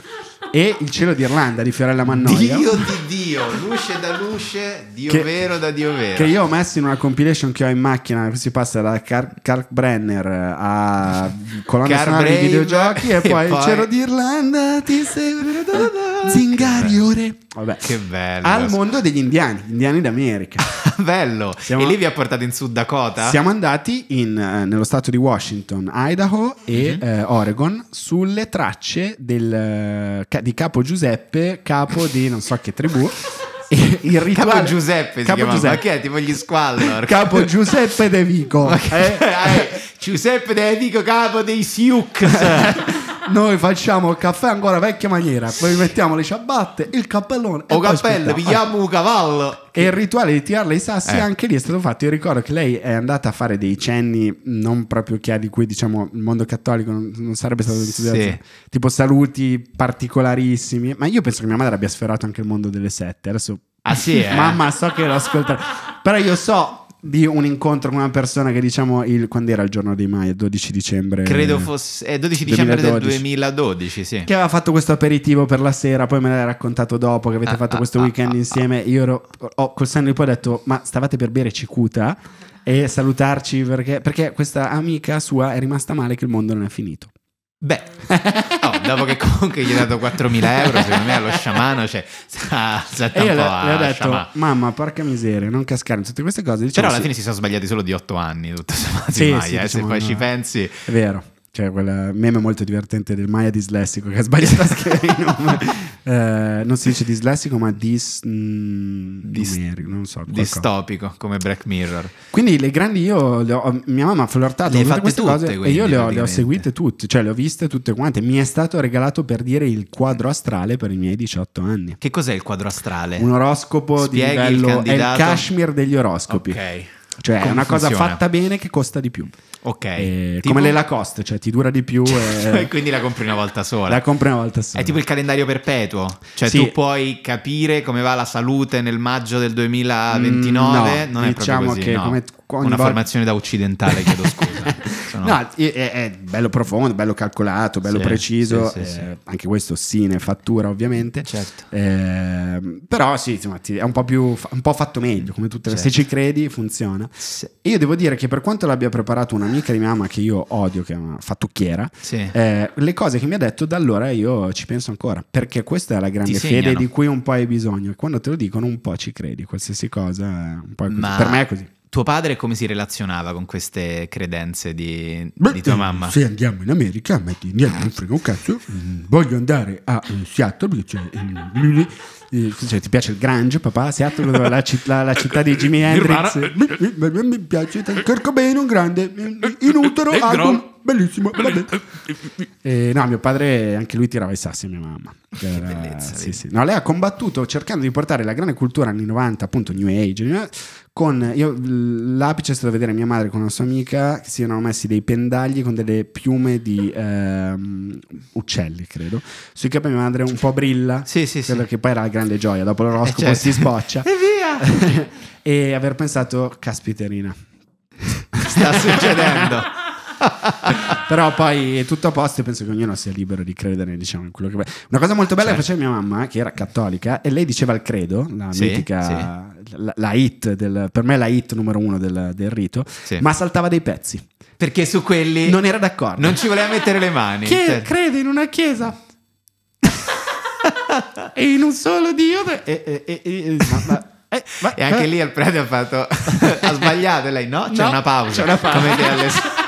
e Il cielo d'Irlanda di Fiorella Mannoia. Dio di Dio, luce da luce, Dio che, vero da Dio vero. Che io ho messo in una compilation che ho in macchina, si passa da Kark Brenner eh, a colonna Car sonora Brave, di videogiochi e, (laughs) e poi, poi, Il cielo d'Irlanda ti seguirà. Zingari ore. Vabbè. Che bello. Al mondo degli indiani, indiani d'America. (laughs) bello. Siamo... E lì vi ha portato in Sud Dakota? Siamo andati in, eh, nello stato di Washington, Idaho e mm-hmm. eh, Oregon sulle tracce del, eh, di Capo Giuseppe, capo di non so che tribù. (laughs) il rituale Capo Giuseppe Capo chiamava. Giuseppe. Ma che è tipo gli squallor (laughs) Capo Giuseppe De Vico eh, eh, Giuseppe De Vico capo dei Sioux noi facciamo il caffè ancora vecchia maniera, poi mettiamo le ciabatte, il cappellone. O cappello, pigliamo un cavallo. E il rituale di tirarle i sassi eh. anche lì è stato fatto. Io ricordo che lei è andata a fare dei cenni non proprio chiari, di cui diciamo il mondo cattolico non, non sarebbe stato considerato. Sì. Tipo saluti particolarissimi. Ma io penso che mia madre abbia sferrato anche il mondo delle sette. Adesso Ah sì, (laughs) eh? Mamma, so che lo ascolterà. Però io so di un incontro con una persona che diciamo il, quando era il giorno di mai, 12 dicembre. Credo fosse eh, 12 dicembre 2012. del 2012, sì. Che aveva fatto questo aperitivo per la sera, poi me l'hai raccontato dopo che avete ah, fatto ah, questo ah, weekend ah, ah. insieme. Io ero oh, col senno di poi ho detto "Ma stavate per bere cicuta?" e salutarci perché, perché questa amica sua è rimasta male che il mondo non è finito. Beh, no, (laughs) oh, dopo che comunque gli hai dato 4.000 euro, secondo me allo sciamano cioè, sa, sa e io le, ho detto, sciamà. mamma, porca miseria, non cascare tutte queste cose. Diciamo Però alla sì. fine si sono sbagliati solo di 8 anni, tutto sommato, sì, mai, sì, eh, diciamo se poi no. ci pensi. È vero. Cioè, quel meme molto divertente del Maya dislessico che ha sbagliato a scrivere il nome. eh, non si dice dislessico, ma dis. Mm, dis numerico, non so. Distopico come Black Mirror. Quindi le grandi io, le ho, mia mamma ha flirtato le con queste tutte, cose quindi, e io le ho, le ho, seguite tutte, cioè le ho viste tutte quante. Mi è stato regalato per dire il quadro astrale per i miei 18 anni. Che cos'è il quadro astrale? Un oroscopo Spieghi di livello. È il cashmere degli oroscopi. Ok. Cioè come è una funziona? cosa fatta bene che costa di più. Ok. Eh, tipo... Come le Lacoste, cioè ti dura di più. E... (laughs) quindi la compri una volta sola. La compri una volta sola. È tipo il calendario perpetuo. Cioè sì. tu puoi capire come va la salute nel maggio del 2029. Mm, no, non diciamo è così. Che no. come una bar... formazione da occidentale, chiedo scusa. (laughs) Sono... No, è, è, bello profondo, bello calcolato, bello sì, preciso. Sì, sì, eh, anche questo sì, ne fattura ovviamente. Certo. Eh, però sì, insomma, è un po, più, un po' fatto meglio, come tutte le... Certo. Se ci certo. credi funziona. E io devo dire che per quanto l'abbia preparato un'amica di mia mamma che io odio, che è una fattucchiera, eh, le cose che mi ha detto da allora io ci penso ancora, perché questa è la grande fede di cui un po' hai bisogno. E Quando te lo dicono un po' ci credi, qualsiasi cosa. Eh, Ma... Per me è così tuo padre come si relazionava con queste credenze di, Beh, di tua eh, mamma? Se andiamo in America, metti niente, non frega un cazzo, mm, voglio andare a eh, Seattle perché c'è... Cioè, cioè, ti piace il Grange, papà? Seattle, la, la, la città di Jimi Hendrix? mi, mi, mi, mi piace Kurt Cobain, un grande in utero album bellissimo. E, eh, no, mio padre, anche lui tirava i sassi a mia mamma. Era, (laughs) bellezza, eh, sì, sì. No, lei ha combattuto cercando di portare la grande cultura anni 90, appunto New Age. Eh, con, io, l'apice è stato vedere mia madre con una sua amica che si erano messi dei pendagli con delle piume di ehm, uccelli, credo. Sui capelli mia madre un po' brilla, (laughs) sì, sì, quella sì. che poi era la grande gioia. Dopo l'oroscopo certo. si sboccia. (laughs) e via! e aver pensato, caspiterina, sta succedendo. (laughs) Però poi è tutto a posto penso che ognuno sia libero di credere diciamo, in quello che vuole. Una cosa molto bella certo. che faceva mia mamma, che era cattolica, e lei diceva il credo, la sì, mitica, sì. La, la, hit, del, per me la hit numero uno del, del rito, sì. ma saltava dei pezzi. Perché su quelli... Non era d'accordo. Non ci voleva mettere le mani. Che cioè. crede in una chiesa e in un solo Dio. E, e, e, ma, eh, ma, ma, eh. e anche lì il prete ha fatto. (laughs) ha sbagliato. E lei no, c'è no, una pausa. C'è una pausa. (laughs)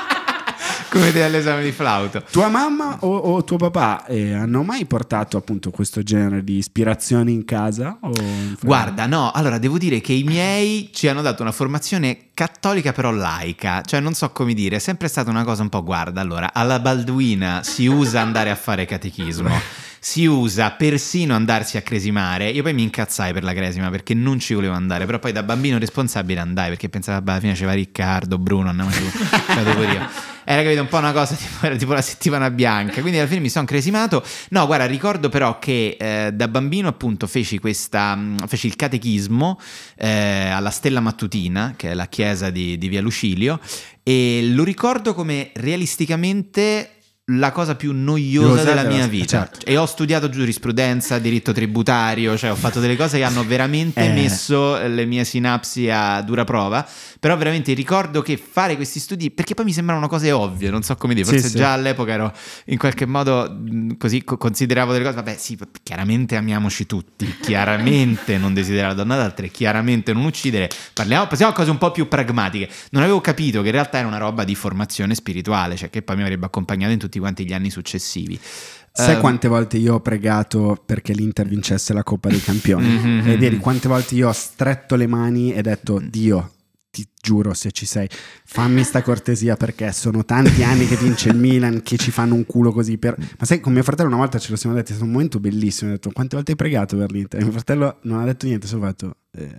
come te all'esame di flauto. Tua mamma o, o tuo papà eh, hanno mai portato appunto questo genere di ispirazione in casa? In Guarda, no, allora devo dire che i miei ci hanno dato una formazione cattolica però laica, cioè non so come dire, è sempre stata una cosa un po' guarda, allora alla Balduina si usa andare a fare catechismo, si usa persino andarsi a cresimare, io poi mi incazzai per la cresima perché non ci volevo andare, però poi da bambino responsabile andai perché pensavo alla fine c'era Riccardo, Bruno, andiamo su, (laughs) cioè, io. Era eh, capito un po' una cosa (laughs) tipo, era tipo la settimana bianca. Quindi alla fine mi sono cresimato. No, guarda, ricordo però che eh, da bambino appunto feci, questa, mm, feci il catechismo eh, alla Stella Mattutina, che è la chiesa di, di Via Lucilio, e lo ricordo come realisticamente la cosa più noiosa della mia vita. Certo. E ho studiato giurisprudenza, diritto tributario, cioè ho fatto delle cose che hanno veramente eh. messo le mie sinapsi a dura prova. Però veramente ricordo che fare questi studi, perché poi mi sembrano cose ovvie, non so come dire, forse sì, già sì. all'epoca ero in qualche modo così consideravo delle cose, vabbè sì, chiaramente amiamoci tutti, chiaramente non desiderare la donna ad altre, chiaramente non uccidere, parliamo, passiamo a cose un po' più pragmatiche. Non avevo capito che in realtà era una roba di formazione spirituale, cioè che poi mi avrebbe accompagnato in tutti quanti gli anni successivi. Sai eh, quante volte io ho pregato perché l'Inter vincesse la Coppa dei Campioni? (laughs) Mhm. E vedi quante volte io ho stretto le mani e detto, mm. Dio, ti giuro se ci sei, fammi sta cortesia perché sono tanti anni che vince il Milan, che ci fanno un culo così. Per... Ma sai, con mio fratello una volta ce lo siamo detti, è stato un momento bellissimo, ho detto quante volte hai pregato per l'Inter? E mio fratello non ha detto niente, solo fatto... Eh.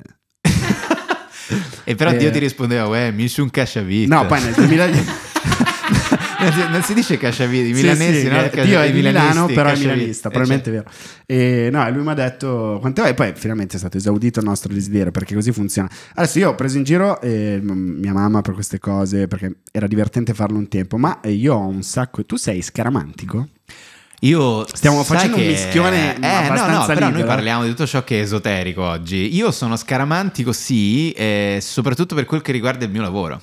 (laughs) e però eh. Dio ti rispondeva, uè, mi su un casciavite. No, poi nel 2010... (laughs) non si dice Casciavini, milanesi, sì, sì, no? Dio Casciavini, è Milano, però è milanista, probabilmente eh, è vero. E no, lui mi ha detto quante e poi finalmente è stato esaudito il nostro desiderio, perché così funziona. Adesso io ho preso in giro eh, mia mamma per queste cose, perché era divertente farlo un tempo, ma eh, io ho un sacco... Tu sei scaramantico? Io stiamo facendo che... un mischione eh, no, no, però libero. noi parliamo di tutto ciò che è esoterico oggi. Io sono scaramantico, sì, eh, soprattutto per quel che riguarda il mio lavoro.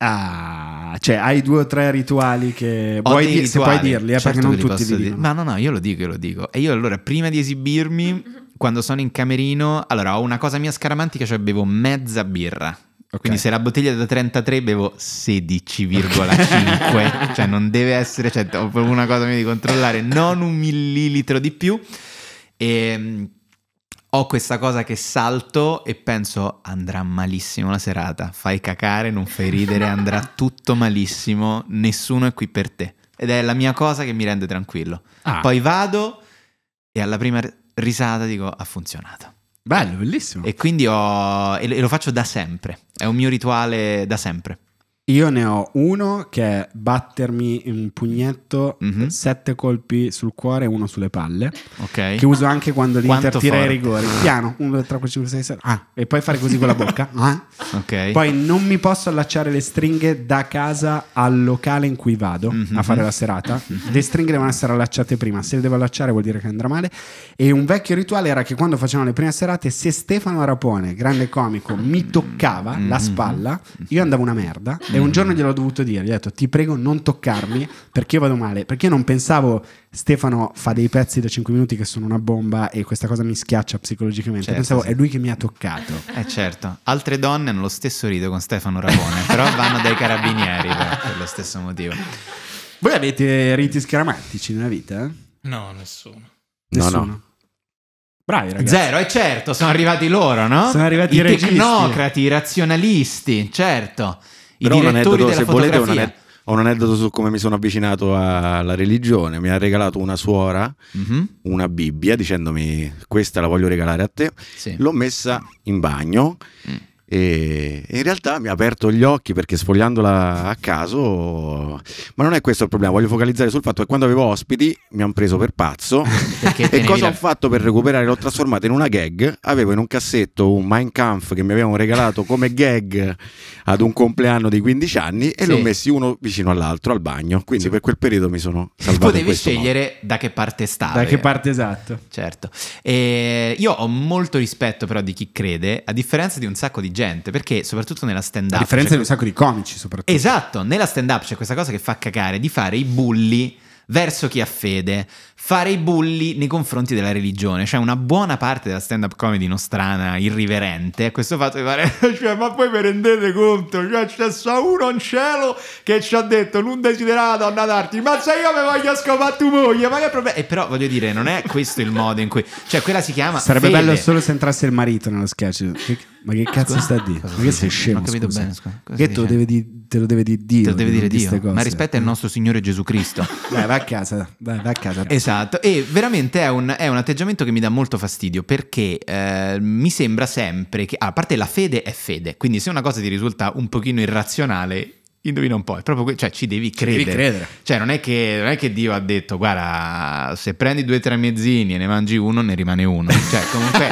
Ah, cioè hai due o tre rituali che puoi, di- rituali, puoi dirli, eh, certo perché non tutti li dicono. Ma no, no, io lo dico, io lo dico. E io allora, prima di esibirmi, (laughs) quando sono in camerino, allora ho una cosa mia scaramantica, cioè bevo mezza birra. Okay. Quindi se la bottiglia è da 33 bevo 16,5, cioè non deve essere, cioè ho una cosa mia di controllare, non un millilitro di più. E ehm, ho questa cosa che salto e penso andrà malissimo la serata, fai cacare, non fai ridere, andrà (laughs) tutto malissimo, nessuno è qui per te. Ed è la mia cosa che mi rende tranquillo. Ah. Poi vado e alla prima risata dico ha funzionato. Bello, bellissimo. E quindi ho... e lo faccio da sempre, è un mio rituale da sempre. Io ne ho uno che è battermi un pugnetto, mm-hmm. sette colpi sul cuore e uno sulle palle. Ok. Che uso anche quando l'Inter tira i rigori. Piano, 1, 2, 3, 4, 5, 6, 7. Ah, e poi fare così con la bocca. (laughs) Ah. Ok. Poi non mi posso allacciare le stringhe da casa al locale in cui vado mm-hmm. a fare la serata. Mm-hmm. Le stringhe devono essere allacciate prima. Se le devo allacciare vuol dire che andrà male. E un vecchio rituale era che quando facevano le prime serate, se Stefano Rapone, grande comico, mi toccava la mhm. spalla, io andavo una merda e un mm. giorno gliel'ho dovuto dire, gli ho detto ti prego non toccarmi perché io vado male, perché io non pensavo Stefano fa dei pezzi da 5 minuti che sono una bomba e questa cosa mi schiaccia psicologicamente, certo, pensavo sì. è lui che mi ha toccato. Eh certo, altre donne hanno lo stesso rito con Stefano Rapone, però vanno dai carabinieri per, per lo stesso motivo. Voi avete riti scaramantici nella vita? Eh? No, nessuno. Nessuno. No, no. Bravi ragazzi. Zero, e certo, sono arrivati loro, no? Sono arrivati i, i tecnocrati, i razionalisti, certo. Però un aneddoto, se volete, ho un aneddoto su come mi sono avvicinato alla religione. Mi ha regalato una suora mm-hmm. una Bibbia dicendomi questa la voglio regalare a te. Sì. L'ho messa in bagno. Mm e in realtà mi ha aperto gli occhi perché sfogliandola a caso, ma non è questo il problema. Voglio focalizzare sul fatto che quando avevo ospiti mi hanno preso per pazzo. (laughs) e cosa ho fatto per recuperare? L'ho trasformata in una gag. Avevo in un cassetto un Mein Kampf che mi avevano regalato come gag ad un compleanno di 15 anni e sì. l'ho messi uno vicino all'altro al bagno. Quindi sì. per quel periodo mi sono salvato. Potevi scegliere modo. da che parte stare. Da che parte esatto. Certo. E io ho molto rispetto però di chi crede, a differenza di un sacco di gente intelligente, perché soprattutto nella stand-up... A differenza di un sacco di comici, soprattutto. Esatto, nella stand-up c'è questa cosa che fa cagare, di fare i bulli verso chi ha fede, fare i bulli nei confronti della religione. Cioè, una buona parte della stand-up comedy nostrana, irriverente, è questo fatto di fare. (laughs) Cioè, ma poi vi rendete conto? Cioè, c'è solo uno in cielo che ci ha detto non desiderato donna darti, ma se io mi voglio scopare tu moglie, ma che problema. E però voglio dire, non è questo il modo in cui. Cioè, quella si chiama. Sarebbe fede. bello solo se entrasse il marito nello sketch. Ma che ah, cazzo sta a dire? Cosa ma che sei scemo? Non ho capito scusa. bene. Scusa. Che te lo, deve di, te lo deve dire Dio. Te lo deve dire Dio. Ma rispetta il nostro Signore Gesù Cristo. dai, va a casa. Dai, va a casa. Esatto. Esatto, e veramente è un, è un, atteggiamento che mi dà molto fastidio perché eh, mi sembra sempre che, a parte la fede è fede, quindi se una cosa ti risulta un pochino irrazionale, Indovina un po', è proprio que- cioè ci devi credere. Devi credere. Cioè, non è, che, non è, che, Dio ha detto, guarda, se prendi due o tre mezzini e ne mangi uno, ne rimane uno. Cioè, comunque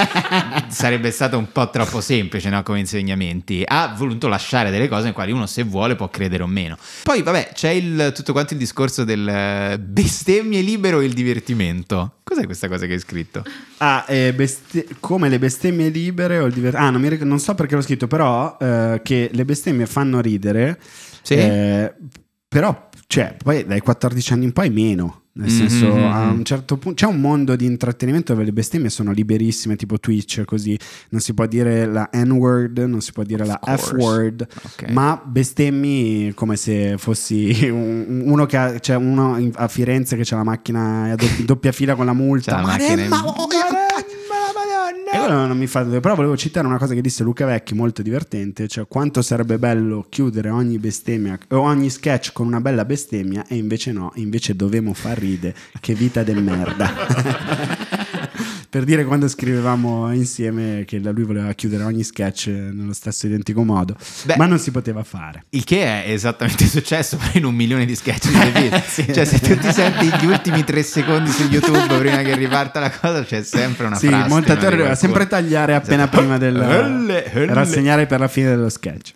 (laughs) sarebbe stato un po' troppo semplice no, come insegnamenti. Ha voluto lasciare delle cose in quali uno, se vuole, può credere o meno. Poi, vabbè, c'è il, tutto quanto il discorso del bestemmie libero e il divertimento. Cos'è questa cosa che hai scritto? Ah, eh, beste- come le bestemmie libere o il divertimento? Ah, non, ric- non, so perché l'ho scritto, però eh, che le bestemmie fanno ridere sì. Eh, però, cioè, poi dai 14 anni in poi meno. Nel mm-hmm, senso, mm-hmm. a un mm-hmm. certo punto c'è un mondo di intrattenimento dove le bestemmie sono liberissime, tipo Twitch, così non si può dire la N-word, non si può dire of la course. F-word, okay. ma bestemmi come se fossi (laughs) un, uno che ha, cioè uno a Firenze che c'è la macchina a doppia, fila con la multa. C'è la ma macchina. È, ma, oh, e quello non mi fa però volevo citare una cosa che disse Luca Vecchi, molto divertente, cioè quanto sarebbe bello chiudere ogni bestemmia, o ogni sketch con una bella bestemmia e invece no, invece dovemo far ride, che vita del merda. (laughs) per dire quando scrivevamo insieme che lui voleva chiudere ogni sketch nello stesso identico modo, Beh, ma non si poteva fare. Il che è esattamente (laughs) successo in un milione di sketch di (laughs) sì. Cioè, se tu ti senti gli ultimi tre secondi su YouTube prima che riparta la cosa, c'è sempre una sì, frase. Sì, il montatore doveva sempre tagliare appena esatto. prima del (laughs) rassegnare per la fine dello sketch.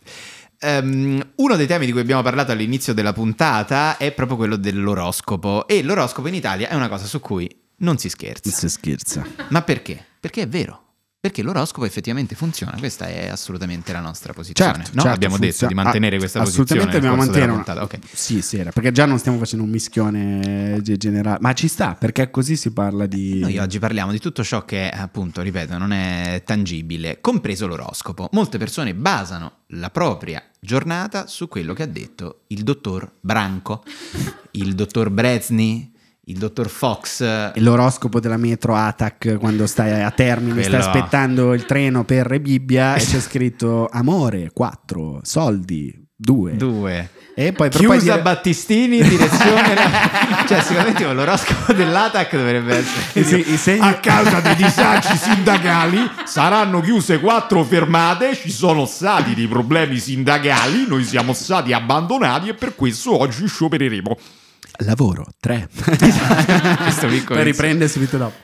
Um, uno dei temi di cui abbiamo parlato all'inizio della puntata è proprio quello dell'oroscopo e l'oroscopo in Italia è una cosa su cui non si scherza. Non si scherza. Ma perché? Perché è vero. Perché l'oroscopo effettivamente funziona, questa è assolutamente la nostra posizione. Certo, no? certo, abbiamo funziona. detto di mantenere ah, questa assolutamente posizione. Assolutamente dobbiamo mantenere. Okay. Sì, sì, era, perché già non stiamo facendo un mischione generale, ma ci sta, perché così si parla di... Eh, noi oggi parliamo di tutto ciò che, appunto, ripeto, non è tangibile, compreso l'oroscopo. Molte persone basano la propria giornata su quello che ha detto il dottor Branco, il dottor Brezni, il dottor Fox. l'oroscopo della metro ATAC quando stai a termine, Quello... stai aspettando il treno per Rebibbia e c'è scritto amore 4, soldi 2. 2. E poi per Chiusa dire... Battistini, direzione. (laughs) cioè, sicuramente l'oroscopo dell'ATAC dovrebbe essere. Eh sì, I segni... A causa dei disagi sindacali saranno chiuse quattro fermate. Ci sono stati dei problemi sindacali. Noi siamo stati abbandonati e per questo oggi sciopereremo. Lavoro 3. (laughs) esatto. per riprendere subito dopo.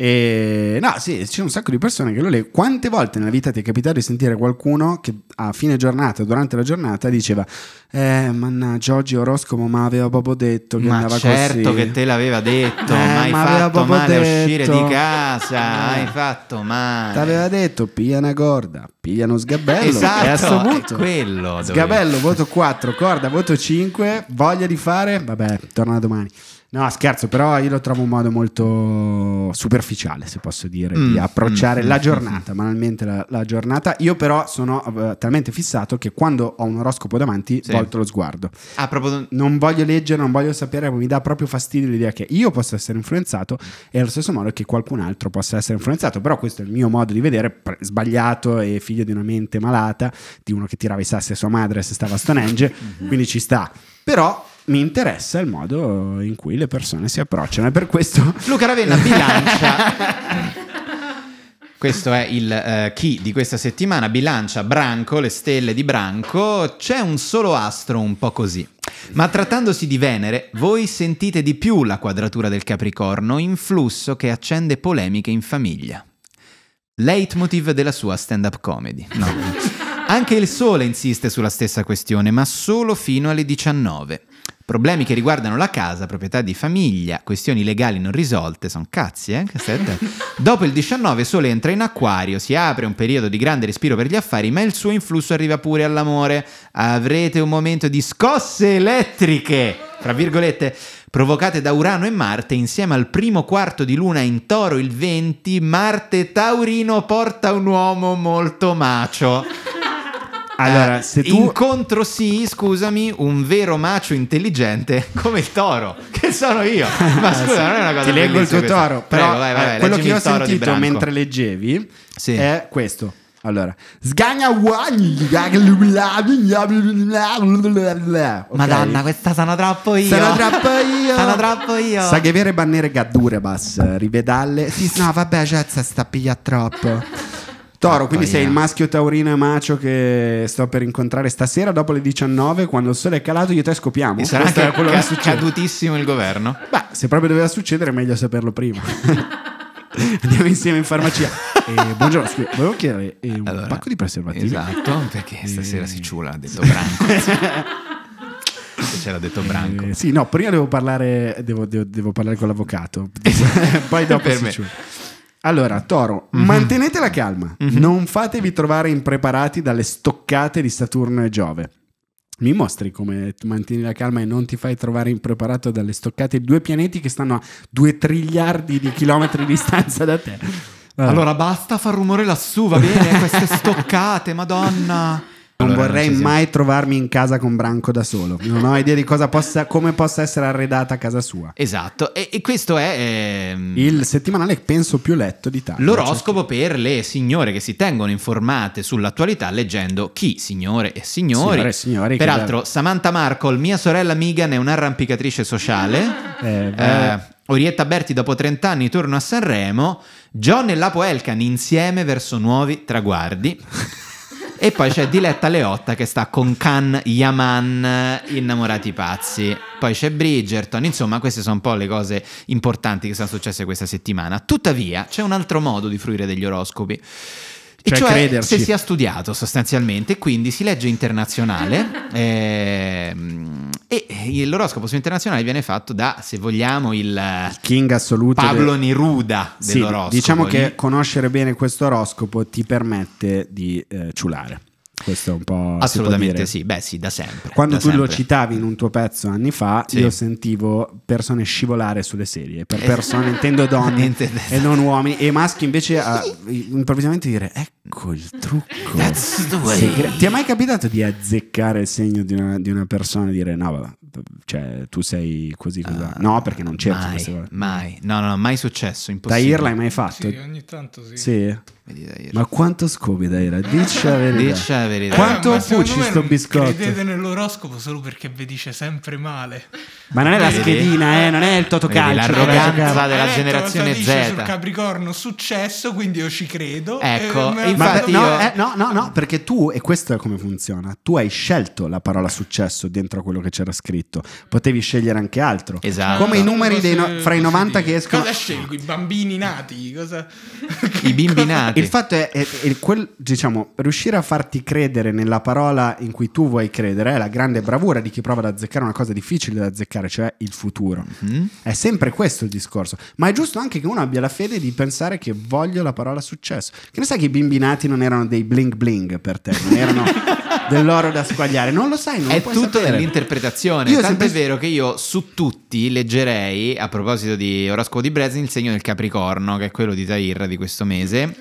E no, sì, c'è un sacco di persone che lo leggono. Quante volte nella vita ti è capitato di sentire qualcuno che a fine giornata, durante la giornata, diceva: Eh, mannaggia, oggi oroscopo, ma aveva proprio detto che ma andava certo così. Certo che te l'aveva detto, eh, ma hai ma fatto male detto. uscire di casa, eh. hai fatto male. T'aveva detto, piglia una corda, piglia uno sgabello. Esatto, e a esatto, sto punto, quello. Sgabello, voto 4, corda, voto 5, voglia di fare, vabbè, torna domani. No, scherzo, però io lo trovo un modo molto superficiale, se posso dire, mm, di approcciare mm, la mm, giornata, mm. banalmente la, la, giornata. Io però sono uh, talmente fissato che quando ho un oroscopo davanti sì. volto lo sguardo. Ah, proprio... Non voglio leggere, non voglio sapere, mi dà proprio fastidio l'idea che io possa essere influenzato e allo stesso modo che qualcun altro possa essere influenzato. Però questo è il mio modo di vedere, pre- sbagliato e figlio di una mente malata, di uno che tirava i sassi a sua madre se stava a Stonehenge, mm-hmm. (laughs) quindi ci sta. Però mi interessa il modo in cui le persone si approcciano. È per questo (laughs) Luca Ravenna bilancia. (laughs) Questo è il eh, chi di questa settimana, bilancia Branco, le stelle di Branco, c'è un solo astro un po' così. Ma trattandosi di Venere, voi sentite di più la quadratura del Capricorno influsso che accende polemiche in famiglia. Leitmotiv della sua stand-up comedy. No. (laughs) Anche il Sole insiste sulla stessa questione, ma solo fino alle 19. Problemi che riguardano la casa, proprietà di famiglia, questioni legali non risolte, sono cazzi, eh? (laughs) Dopo il 19 Sole entra in acquario, si apre un periodo di grande respiro per gli affari, ma il suo influsso arriva pure all'amore. Avrete un momento di scosse elettriche, tra virgolette, provocate da Urano e Marte insieme al primo quarto di luna in toro il 20, Marte Taurino porta un uomo molto macio. Allora, eh, se tu... Incontro sì, scusami, un vero macio intelligente (laughs) come il toro, che sono io. (laughs) Ma scusa, sì. non è una cosa Ti leggo il tuo questa. toro, però Prego, vai, vai, eh, quello che ho sentito mentre leggevi sì. è questo. Allora, sgagna okay. Madonna, questa sono troppo io. Sono troppo io. sono troppo io. Sa che vere bannere gaddure, bas. Rivedalle. Sì, no, vabbè, c'è cioè, sta piglia troppo. (laughs) Toro, quindi sei il maschio taurino e macio che sto per incontrare stasera dopo le 19, quando il sole è calato io e te scopiamo. E sarà Questo anche quello ca- che succede. cadutissimo il governo. Beh, se proprio doveva succedere è meglio saperlo prima. (laughs) Andiamo insieme in farmacia. (laughs) Eh, buongiorno, scusa, volevo chiedere eh, un allora, pacco di preservativi. Esatto, perché eh. stasera si ciula, ha detto Branco. (laughs) c'era detto Branco. Eh, sì, no, prima devo parlare, devo, devo, devo parlare con l'avvocato, poi dopo per me. Ciula. Allora, Toro, mm-hmm. mantenete la calma, mm-hmm. non fatevi trovare impreparati dalle stoccate di Saturno e Giove. Mi mostri come mantieni la calma e non ti fai trovare impreparato dalle stoccate di due pianeti che stanno a due triliardi di chilometri di distanza da te. Allora. allora basta far rumore lassù, va bene? Queste stoccate, madonna. Non vorrei mai trovarmi in casa con Branco da solo. Non ho idea di possa, come possa essere arredata a casa sua. Esatto, e, e questo è ehm... il settimanale penso più letto di tanto. L'oroscopo certo. per le signore che si tengono informate sull'attualità leggendo chi, signore e signori. Signore e signori Peraltro, Samantha Markle, mia sorella Migan, è un'arrampicatrice sociale. Eh, eh, Orietta Berti dopo 30 anni torno a Sanremo, John e Lapo Elkan insieme verso nuovi traguardi. E poi c'è Diletta Leotta che sta con Kan Yaman, Innamorati Pazzi. Poi c'è Bridgerton. Insomma, queste sono un po' le cose importanti che sono successe questa settimana. Tuttavia, c'è un altro modo di fruire degli oroscopi cioè, cioè crederci. se si è studiato sostanzialmente, quindi si legge internazionale (laughs) ehm, e l'oroscopo su internazionale viene fatto da, se vogliamo, il, il king assoluto Pablo del... Neruda dell'oroscopo. Sì, diciamo che eh? conoscere bene questo oroscopo ti permette di eh, ciulare questo è un po'... Assolutamente sì, beh sì, da sempre. Quando da tu sempre. lo citavi in un tuo pezzo anni fa, sì. io sentivo persone scivolare sulle serie, per eh. persone intendo donne (laughs) e esatto. non uomini, e maschi invece a, ah, improvvisamente dire ecco il trucco. Ti è mai capitato di azzeccare il segno di una, di una persona e dire no vabbè, cioè tu sei così Uh, no, perché non c'è mai, Mai, no, no, mai successo, impossibile. Dair l'hai mai fatto? Sì, ogni tanto sì. sì. Ma quanto scopi Dair? (laughs) Dici la verità. Dici la verità. Quanto eh, fuci sto biscotto? Credete nell'oroscopo solo perché vi dice sempre male. Ma non è la schedina, eh, non è il totocalcio. L'arroganza della eh, generazione Z. sul Capricorno successo, quindi io ci credo. Ecco, e infatti ma, io... no, eh, no, no, no, perché tu, e questo è come funziona, tu hai scelto la parola successo dentro a quello che c'era scritto profitto. Potevi scegliere anche altro. Esatto. Come i numeri dei no- fra i 90 che escono. Cosa scelgo? I bambini nati? Cosa... (laughs) I bimbi cosa... nati. Il fatto è, è, è quel, diciamo, riuscire a farti credere nella parola in cui tu vuoi credere è la grande bravura di chi prova ad azzeccare una cosa difficile da azzeccare, cioè il futuro. Mm-hmm. È sempre questo il discorso. Ma è giusto anche che uno abbia la fede di pensare che voglio la parola successo. Che ne sai che i bimbi nati non erano dei bling bling per te, non erano (laughs) dell'oro da squagliare. Non lo sai, non è tutto sapere. nell'interpretazione. Io Tanto sempre... vero che io su tutti leggerei, a proposito di Oroscopo di Breslin, il segno del Capricorno, che è quello di Tairra di questo mese.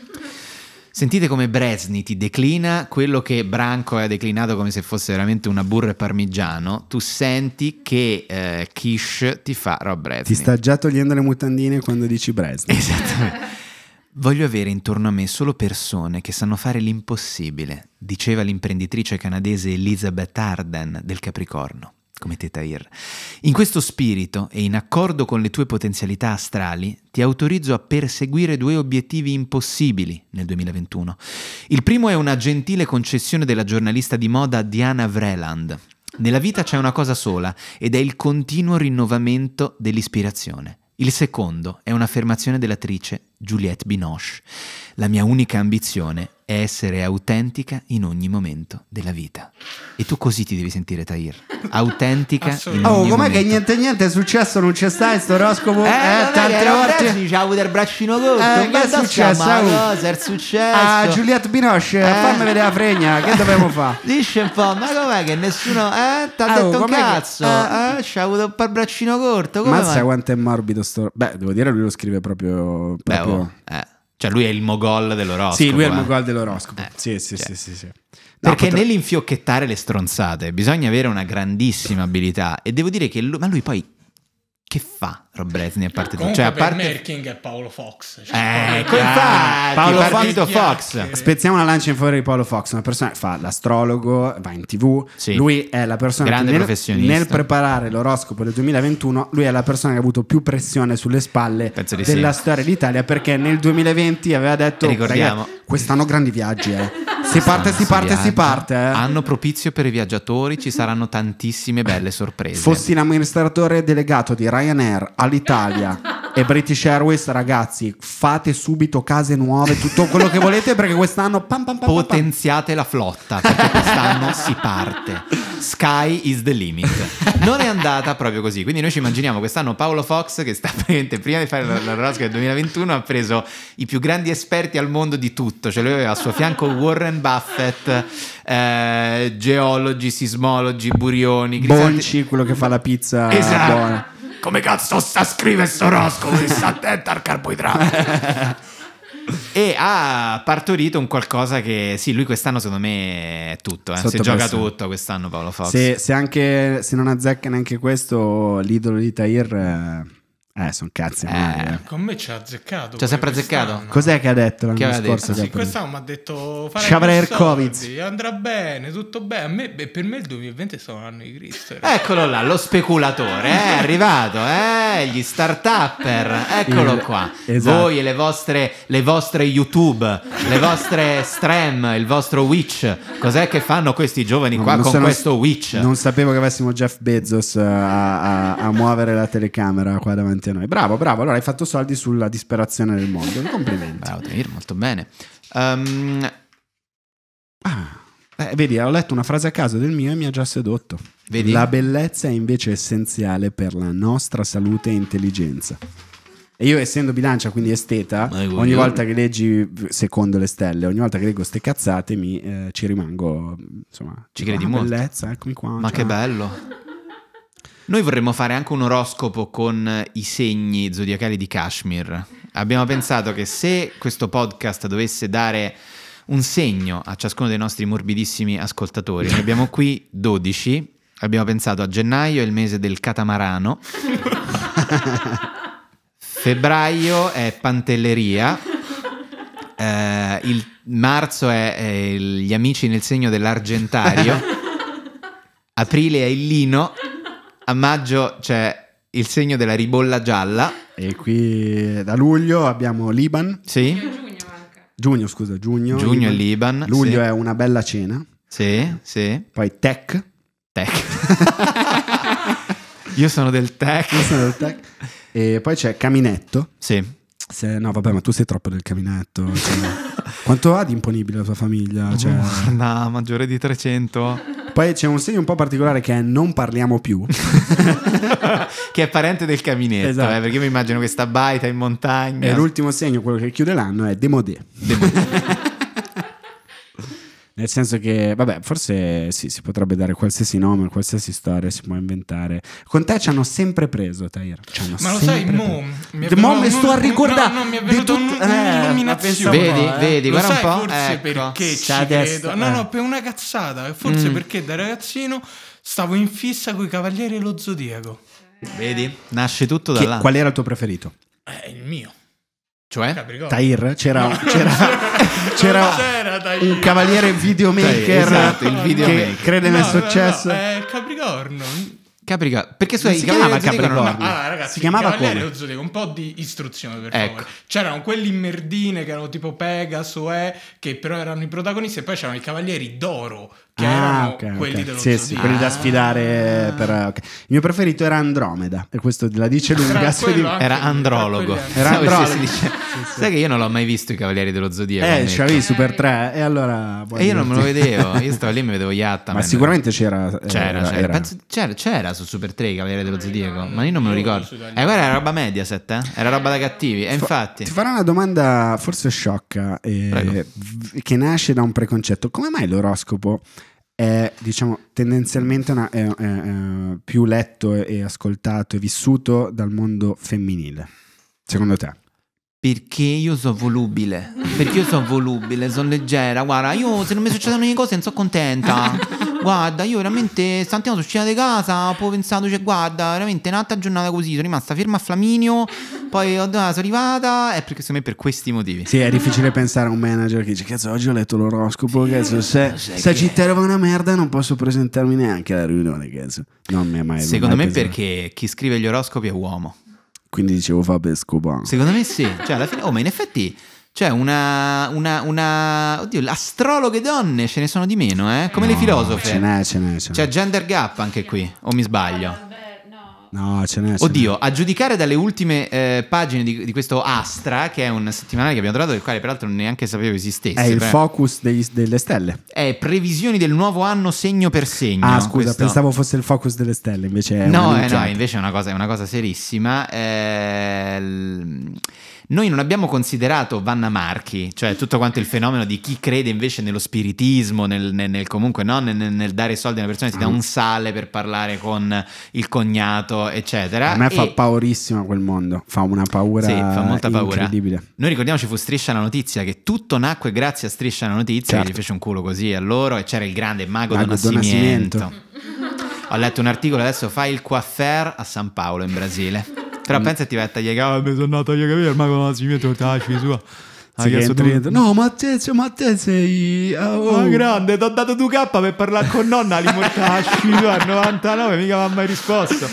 Sentite come Bresni ti declina quello che Branco ha declinato come se fosse veramente una burra e parmigiano. Tu senti che eh, Kish ti fa Rob Bresni. Ti sta già togliendo le mutandine quando dici Bresni. (laughs) Esattamente. Voglio avere intorno a me solo persone che sanno fare l'impossibile, diceva l'imprenditrice canadese Elizabeth Arden del Capricorno come Tetair. In questo spirito e in accordo con le tue potenzialità astrali, ti autorizzo a perseguire due obiettivi impossibili nel 2021. Il primo è una gentile concessione della giornalista di moda Diana Vreeland. Nella vita c'è una cosa sola ed è il continuo rinnovamento dell'ispirazione. Il secondo è un'affermazione dell'attrice Juliette Binoche. La mia unica ambizione è essere autentica in ogni momento della vita. E tu così ti devi sentire, Tahir. Autentica in ogni Oh, com'è che niente niente è successo? Non c'è sta questo oroscopo? Eh, eh tante volte. Ci ha avuto il braccino eh, corto. Eh, che è successo? Ma ah, cosa è successo? A Juliette Binoche, eh. fammi vedere la fregna. Che dobbiamo fare? (laughs) Dice un po', ma com'è che nessuno... Eh, t'ha oh, detto un cazzo. Che... Eh, eh. eh ci ha avuto un po' il braccino corto. Come Mazza quanto è morbido sto... Beh, devo dire, lui lo scrive proprio... proprio... Beh, oh, eh. Cioè, lui è il mogol dell'oroscopo. Sì, lui è il eh. mogol dell'oroscopo. Eh. Sì, sì, cioè. sì, sì, sì, No, Perché potre... nell'infiochettare le stronzate bisogna avere una grandissima abilità. E devo dire che lui... Ma lui poi che fa? Rob Bresney è partito. No, cioè, a parte... Merking e Paolo Fox. Cioè, eh, Paolo, ah, Paolo partito Fox. Spezziamo una lancia in favore di Paolo Fox, una persona che fa l'astrologo, va in tv. Sì. Lui è la persona Grande che nel, nel, preparare l'oroscopo del 2021, lui è la persona che ha avuto più pressione sulle spalle della sì. storia d'Italia perché nel 2020 aveva detto... Ricordiamo. Quest'anno grandi viaggi, eh. Si parte, si parte, viaggia. si parte. Eh. Anno propizio per i viaggiatori, ci saranno tantissime belle sorprese. Fossi l'amministratore delegato di Ryanair, all'Italia e British Airways, ragazzi, fate subito case nuove, tutto quello che volete perché quest'anno pam, pam, pam, potenziate la flotta perché quest'anno si parte. Sky is the limit. Non è andata proprio così, quindi noi ci immaginiamo quest'anno Paolo Fox che sta praticamente prima di fare la, l'oroscopo del 2021 ha preso i più grandi esperti al mondo di tutto, cioè lui aveva al suo fianco Warren Buffett, eh, geologi, sismologi, burioni, Bonci, quello che fa la pizza esatto. buona come cazzo sta a scrivere sto rosco? Sta attenta al carboidrato. e ha partorito un qualcosa che sì, lui quest'anno secondo me è tutto, eh. si gioca tutto quest'anno Paolo Fox. Se, se, anche, se non azzecca neanche questo, l'idolo di Tahir... Eh eh, sono cazzi. Eh. Con me ci ha azzeccato. Ci ha sempre azzeccato. Cos'è che ha detto l'anno scorso? Detto? Sì, quest'anno mi ha detto: Ci avrei il COVID. Andrà bene, tutto bene. A me, per me il 2020 è stato un anno di Cristo. Eh. Eccolo là, lo speculatore. Eh, è (laughs) arrivato, eh, gli start-upper. Eccolo il, qua. Esatto. Voi e le vostre, le vostre YouTube, le vostre Stream, il vostro Witch. Cos'è che fanno questi giovani no, qua con sono, questo Witch? Non sapevo che avessimo Jeff Bezos eh, a, a, a muovere la telecamera qua davanti davanti a noi. Bravo, bravo. Allora hai fatto soldi sulla disperazione del mondo. (laughs) Complimenti. Bravo, Damir, molto bene. Um... Ah. Eh, vedi, ho letto una frase a caso del mio e mi ha già sedotto. Vedi? La bellezza è invece essenziale per la nostra salute e intelligenza. E io essendo bilancia, quindi esteta, ogni volta che leggi secondo le stelle, ogni volta che leggo ste cazzate mi, eh, ci rimango, insomma, ci credi ah, molto. bellezza, eccomi qua. Ma cioè, che bello. Noi vorremmo fare anche un oroscopo con eh, i segni zodiacali di Kashmir. Abbiamo pensato che se questo podcast dovesse dare un segno a ciascuno dei nostri morbidissimi ascoltatori, ne abbiamo qui 12. Abbiamo pensato a gennaio il mese del catamarano. (laughs) Febbraio è pantelleria. Eh, il marzo è, è gli amici nel segno dell'argentario. (laughs) Aprile è il lino a maggio c'è il segno della ribolla gialla. E qui da luglio abbiamo Liban. Sì. Giugno, giugno scusa, giugno. Giugno Liban. Liban. Luglio sì. è una bella cena. Sì, sì. Poi tech. Tech. (laughs) Io sono del tech. Io sono del tech. E poi c'è Caminetto. Sì. Se, no, vabbè, ma tu sei troppo del caminetto. Cioè, (laughs) quanto ha di imponibile la tua famiglia? Cioè... Oh, no, maggiore di 300. Poi c'è un segno un po' particolare che è non parliamo più. (laughs) che è parente del caminetto, esatto. eh, perché mi immagino questa baita in montagna. E l'ultimo segno, quello che chiude l'anno, è Demodé. Demodé. (laughs) Nel senso che, vabbè, forse sì, si potrebbe dare qualsiasi nome, qualsiasi storia si può inventare. Con te ci hanno sempre preso, Tair. Ma lo sai, mo, mi mo mi sto a ricordare. No, no, mi è venuto tut- eh, un, un'illuminazione. Eh. Eh. Vedi, eh. vedi, lo guarda un po'. Forse ecco, perché ci credo. No, no, per una cazzata. Forse mm. perché da ragazzino stavo in fissa con i Cavalieri e lo Zodiaco. Vedi? Nasce tutto da che, là. Qual era il tuo preferito? Eh, il mio. Cioè? Capricorno. Tair, c'era, no, c'era, (laughs) c'era, c'era Tair. un cavaliere videomaker Tair, esatto, il videomaker. che crede nel no, successo. No, è Capricorno. Capricorno. Perché si, chiamava Capricorno? Capricorno. No. Ah, ragazzi, si chiamava come? Zodico, un po' di istruzione per ecco. favore. C'erano quelli merdine che erano tipo Pegaso, eh, che però erano i protagonisti, e poi c'erano i Cavalieri d'Oro che ah, erano okay, quelli okay. dello sì, sì, quelli da sfidare. Ah. Per, okay. Il mio preferito era Andromeda, e questo la dice lunga. Di... Era andrologo. Era andrologo. Sì, dice... sì, Sai che io non l'ho mai visto i Cavalieri dello Zodiaco. Eh, c'avevi Super 3, eh. e allora. E io non me lo vedevo, (laughs) io stavo lì e mi vedevo Yatta. Ma sicuramente c'era. Eh, c'era, era, c'era. Era. Penso, c'era, c'era. su Super 3 i Cavalieri dello Zodiaco, ma io non me lo ricordo. E eh, guarda, era roba media, eh? era roba da cattivi. E infatti. Ti farò una domanda forse sciocca, eh, che nasce da un preconcetto. Come mai l'oroscopo? è diciamo, tendenzialmente una, è, è, è più letto e ascoltato e vissuto dal mondo femminile, secondo te? Perché io sono volubile, perché io sono volubile, sono leggera, guarda, io se non mi succedono le cose non sono contenta. (laughs) guarda, io veramente Santiago sono uscita di casa, poi ho pensato, cioè, guarda, veramente un'altra giornata così, sono rimasta ferma a Flaminio, poi ah, sono arrivata, è perché secondo me per questi motivi. Sì, è difficile pensare a un manager che dice, cazzo, oggi ho letto l'oroscopo, sì, cazzo, eh, se Sagittario va una merda non posso presentarmi neanche alla riunione, cazzo. Non mi è mai Secondo mai me pensato. perché chi scrive gli oroscopi è uomo. Quindi dicevo Fabio Escobar. Secondo me sì, cioè alla fine, oh ma in effetti... Cioè, una, una, una, Oddio, astrologhe donne ce ne sono di meno, eh? Come no, le filosofe. Ce n'è, ce n'è. C'è gender gap anche qui, o mi sbaglio? Ah, no, ce n'è. Ce Oddio, n'è. a giudicare dalle ultime eh, pagine di, di, questo Astra, che è un settimanale che abbiamo trovato, del quale peraltro neanche sapevo esistesse. È il però... focus degli, delle stelle. È previsioni del nuovo anno segno per segno. Ah, scusa, questo... pensavo fosse il focus delle stelle, invece è No, eh, no, invece è una cosa, è una cosa serissima. Eh, noi non abbiamo considerato Vanna Marchi, cioè tutto quanto il fenomeno di chi crede invece nello spiritismo, nel, nel, nel comunque no? nel, nel, dare soldi a una persona, si dà un sale per parlare con il cognato, eccetera. A me e... fa paurissimo quel mondo, fa una paura sì, fa molta paura. Noi ricordiamoci fu Striscia la notizia, che tutto nacque grazie a Striscia la notizia, certo. che gli certo. fece un culo così a loro e c'era il grande mago, mago Don Nascimento. Ho letto un articolo adesso, fai il coaffair a San Paolo in Brasile. Però mm. pensa e ti vai a tagliare ah, mi sono andato a tagliare i capelli, ormai con la cimetta, ah, ci sua. Sì, dentro... No, ma te, ma te sei. Ah, oh, oh. grande, ti ho dato 2K per parlare con nonna. Li mortasci a 99, mica mi ha mai risposto.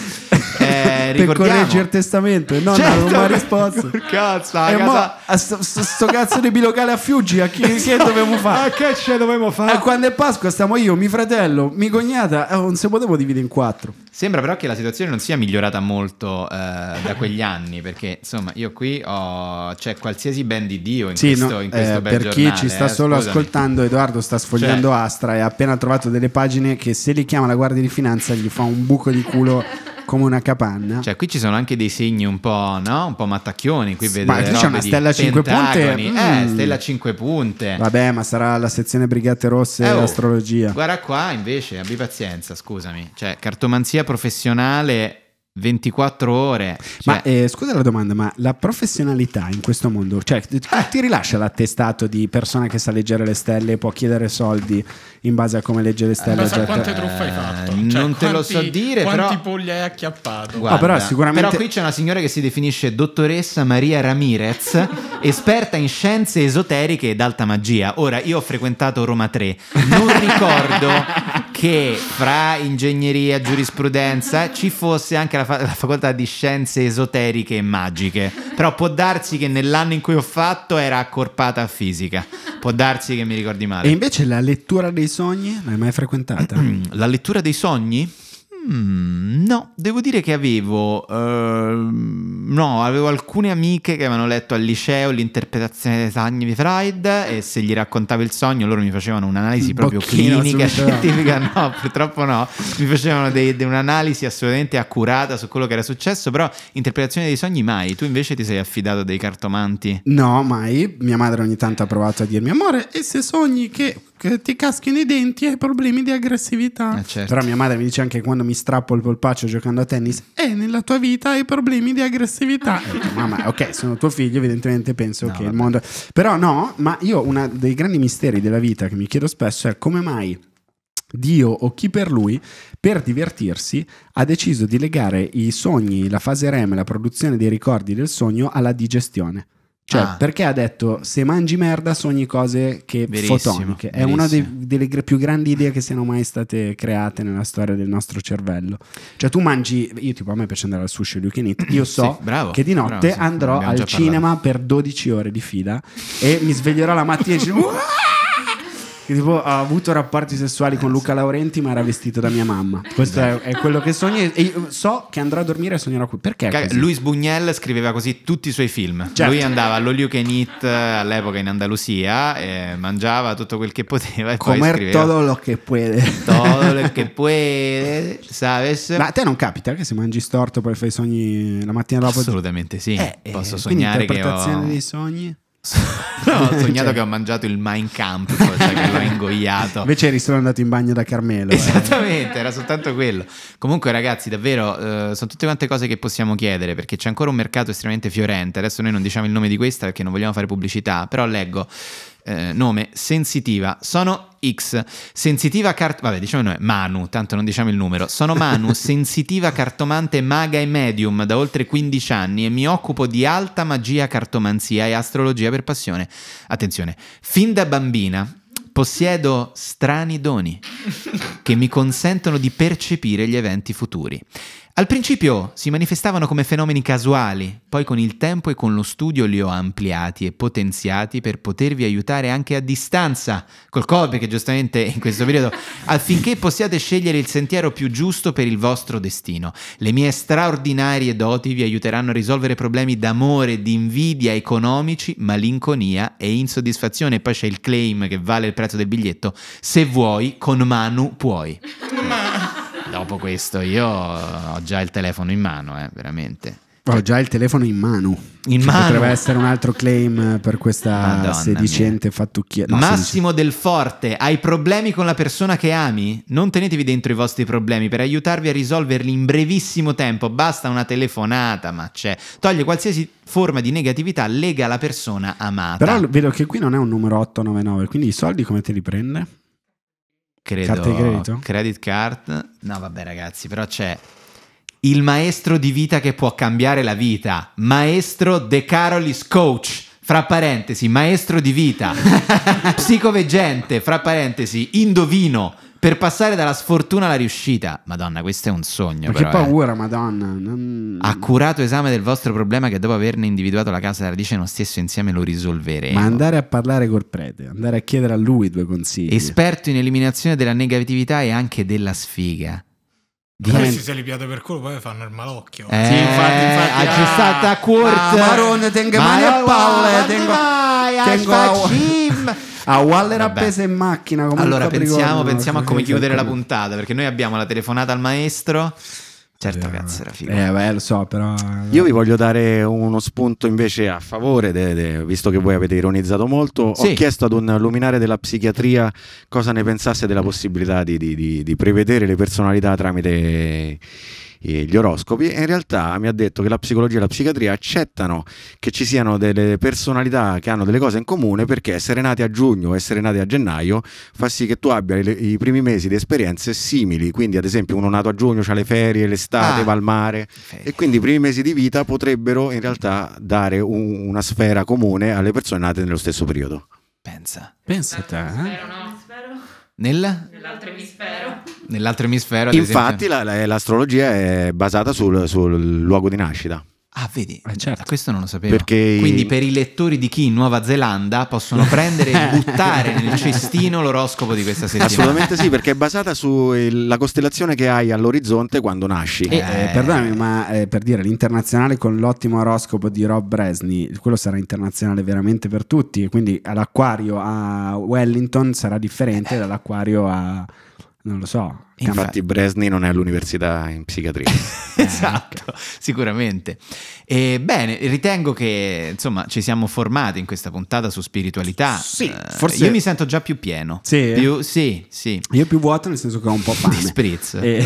Eh, per correggere il testamento. No, certo, no, non mi ha risposto. (laughs) Cazzo, e eh, casa... mo, a sto, sto, sto, cazzo di bilocale a Fiuggi, a chi, che dovevo fare? (laughs) A che ce dovevo fare? E eh, quando è Pasqua stiamo io, mio fratello, mia cognata, eh, non si potevo dividere in quattro. Sembra però che la situazione non sia migliorata molto eh, da quegli anni, perché insomma io qui ho c'è qualsiasi ben di Dio in sì, questo, no, in questo eh, Per chi giornale, ci sta eh, solo scusami. ascoltando, Edoardo sta sfogliando cioè... Astra e ha appena trovato delle pagine che se li chiama la Guardia di Finanza gli fa un buco di culo come una capanna. Cioè, qui ci sono anche dei segni un po', no? Un po' mattacchioni. Qui vede ma qui c'è una stella a 5 punte. Eh, mm. Eh, stella a 5 punte. Vabbè, ma sarà la sezione Brigate Rosse eh, oh, Astrologia. Guarda qua, invece, abbi pazienza, scusami. Cioè, cartomanzia professionale 24 ore. Cioè... Ma eh, scusa la domanda, ma la professionalità in questo mondo, cioè eh. ti rilascia l'attestato di persona che sa leggere le stelle e può chiedere soldi in base a come legge le stelle? Eh, già... quante truffe hai eh, fatto? Eh, cioè, non te lo so dire, quanti però... Quanti polli hai acchiappato? Guarda, no, però, sicuramente... però qui c'è una signora che si definisce dottoressa Maria Ramirez, (laughs) esperta in scienze esoteriche ed alta magia. Ora, io ho frequentato Roma 3, non ricordo (laughs) che fra ingegneria, giurisprudenza ci fosse anche la, fa- la, facoltà di scienze esoteriche e magiche. Però può darsi che nell'anno in cui ho fatto era accorpata a fisica. Può darsi che mi ricordi male. E invece la lettura dei sogni l'hai mai frequentata? (clears throat) la lettura dei sogni? Mm, no, devo dire che avevo, uh, no, avevo alcune amiche che avevano letto al liceo l'interpretazione dei sogni di Freud e se gli raccontavo il sogno loro mi facevano un'analisi il proprio clinica, scientifica, no. no, purtroppo no, mi facevano dei, de un'analisi assolutamente accurata su quello che era successo, però interpretazione dei sogni mai, tu invece ti sei affidato dei cartomanti? No, mai, mia madre ogni tanto ha provato a dirmi amore e se sogni che che ti caschino i denti e hai problemi di aggressività. Eh certo. Però mia madre mi dice anche quando mi strappo il polpaccio giocando a tennis, eh, nella tua vita hai problemi di aggressività. dico, ah. mamma, ok, sono tuo figlio, evidentemente penso no, che il mondo... Però no, ma io uno dei grandi misteri della vita che mi chiedo spesso è come mai Dio o chi per lui, per divertirsi, ha deciso di legare i sogni, la fase REM, la produzione dei ricordi del sogno alla digestione. Cioè, ah. perché ha detto se mangi merda sogni cose che verissimo, fotoniche. È verissimo. una dei, delle più grandi idee che siano mai state create nella storia del nostro cervello. Cioè, tu mangi. Io, tipo, a me piace andare al sushi all you can eat. (clears throat) Io so sì, bravo, che di notte bravo, sì, andrò al cinema parlato. per 12 ore di fila e mi sveglierò la mattina e dico (laughs) che tipo ha avuto rapporti sessuali con Luca Laurenti ma era vestito da mia mamma. Questo è, è quello che sogna e so che andrò a dormire e sognerò qui. Perché? Cioè, così? Luis Bugnel scriveva così tutti i suoi film. Certo. Lui andava all'All You Can Eat eh, all'epoca in Andalusia, mangiava tutto quel che poteva e Comer poi scriveva todo lo che puede. Todo lo che puede, sabes? Ma a te non capita che se mangi storto poi fai i sogni la mattina dopo? Assolutamente sì. Eh, Posso eh, sognare che ho... interpretazione dei sogni? no, ho (laughs) cioè. sognato cioè. che ho mangiato il Mein Kampf, cioè che l'ho ingoiato. Invece eri solo andato in bagno da Carmelo. Eh. Esattamente, eh. era soltanto quello. Comunque ragazzi, davvero, eh, sono tutte quante cose che possiamo chiedere, perché c'è ancora un mercato estremamente fiorente. Adesso noi non diciamo il nome di questa perché non vogliamo fare pubblicità, però leggo eh, nome sensitiva. Sono X, sensitiva cart... Vabbè, diciamo noi, Manu, tanto non diciamo il numero. Sono Manu, (laughs) sensitiva cartomante maga e medium da oltre 15 anni e mi occupo di alta magia, cartomanzia e astrologia per passione. Attenzione, fin da bambina Possiedo strani doni che mi consentono di percepire gli eventi futuri. Al principio si manifestavano come fenomeni casuali, poi con il tempo e con lo studio li ho ampliati e potenziati per potervi aiutare anche a distanza, col COVID che giustamente in questo periodo, (laughs) affinché possiate scegliere il sentiero più giusto per il vostro destino. Le mie straordinarie doti vi aiuteranno a risolvere problemi d'amore, di invidia, economici, malinconia e insoddisfazione. E poi c'è il claim che vale il prezzo del biglietto, se vuoi con Manu puoi. Manu dopo questo io ho già il telefono in mano, eh, veramente. Ho cioè già il telefono in mano. In cioè, mano. Potrebbe essere un altro claim per questa Madonna sedicente mia. fattucchia. No, Massimo sedici... Del Forte, hai problemi con la persona che ami? Non tenetevi dentro i vostri problemi per aiutarvi a risolverli in brevissimo tempo. Basta una telefonata, ma c'è. Toglie qualsiasi forma di negatività, lega la persona amata. Però vedo che qui non è un numero 899, quindi i soldi come te li prende? credo, credito? Credit card. No, vabbè, ragazzi, però c'è il maestro di vita che può cambiare la vita, maestro De Carolis Coach. Fra parentesi, maestro di vita, (laughs) psicoveggente, fra parentesi, indovino, per passare dalla sfortuna alla riuscita. Madonna, questo è un sogno. Ma che eh. paura, eh. madonna. Non... Accurato esame del vostro problema che dopo averne individuato la casa della radice nello stesso insieme lo risolveremo. Ma andare a parlare col prete, andare a chiedere a lui due consigli. Esperto in eliminazione della negatività e anche della sfiga. Adesso se li piate per culo poi fanno il malocchio. Eh, sì, infatti, infatti. Ah, c'è stata a quarta. Ah, Marone, tenga mani a palle. Eh, tengo, vai, tengo, tengo a... (laughs) A ah, Waller Vabbè. appeso in macchina. Allora pensiamo, pensiamo a come chiudere la puntata perché noi abbiamo la telefonata al maestro. Certo, cazzo, eh, era figo. Eh, beh, lo so, però. Io vi voglio dare uno spunto invece a favore, de, de, visto che voi avete ironizzato molto. Sì. Ho chiesto ad un luminare della psichiatria cosa ne pensasse della possibilità di, di, di, di prevedere le personalità tramite gli oroscopi e in realtà mi ha detto che la psicologia e la psichiatria accettano che ci siano delle personalità che hanno delle cose in comune perché essere nati a giugno, essere nati a gennaio fa sì che tu abbia i primi mesi di esperienze simili, quindi ad esempio uno nato a giugno ha le ferie, l'estate, ah, va al mare ferie. e quindi i primi mesi di vita potrebbero in realtà dare un, una sfera comune alle persone nate nello stesso periodo. Pensa. Pensa a te. Eh? eh nel? Nell'altro emisfero. Nell'altro emisfero Infatti la, la, l'astrologia è basata sul, sul luogo di nascita. Ah, vedi, eh certo. questo non lo sapevo. Perché... Quindi per i lettori di chi in Nuova Zelanda possono (laughs) prendere e buttare nel (laughs) cestino l'oroscopo di questa settimana. Assolutamente sì, perché è basata sulla costellazione che hai all'orizzonte quando nasci. Eh, eh, perdonami, ma eh, per dire l'internazionale con l'ottimo oroscopo di Rob Bresni, quello sarà internazionale veramente per tutti, quindi all'acquario a Wellington sarà differente eh. dall'acquario a non lo so. Infatti, Bresni non è all'università in psichiatria. (laughs) Eh, esatto, sicuramente. E, bene, ritengo che insomma ci siamo formati in questa puntata su spiritualità. Sì, uh, forse. Io mi sento già più pieno. Sì. Più, sì, sì. Io più vuoto, nel senso che ho un po' fame. Spritz. E...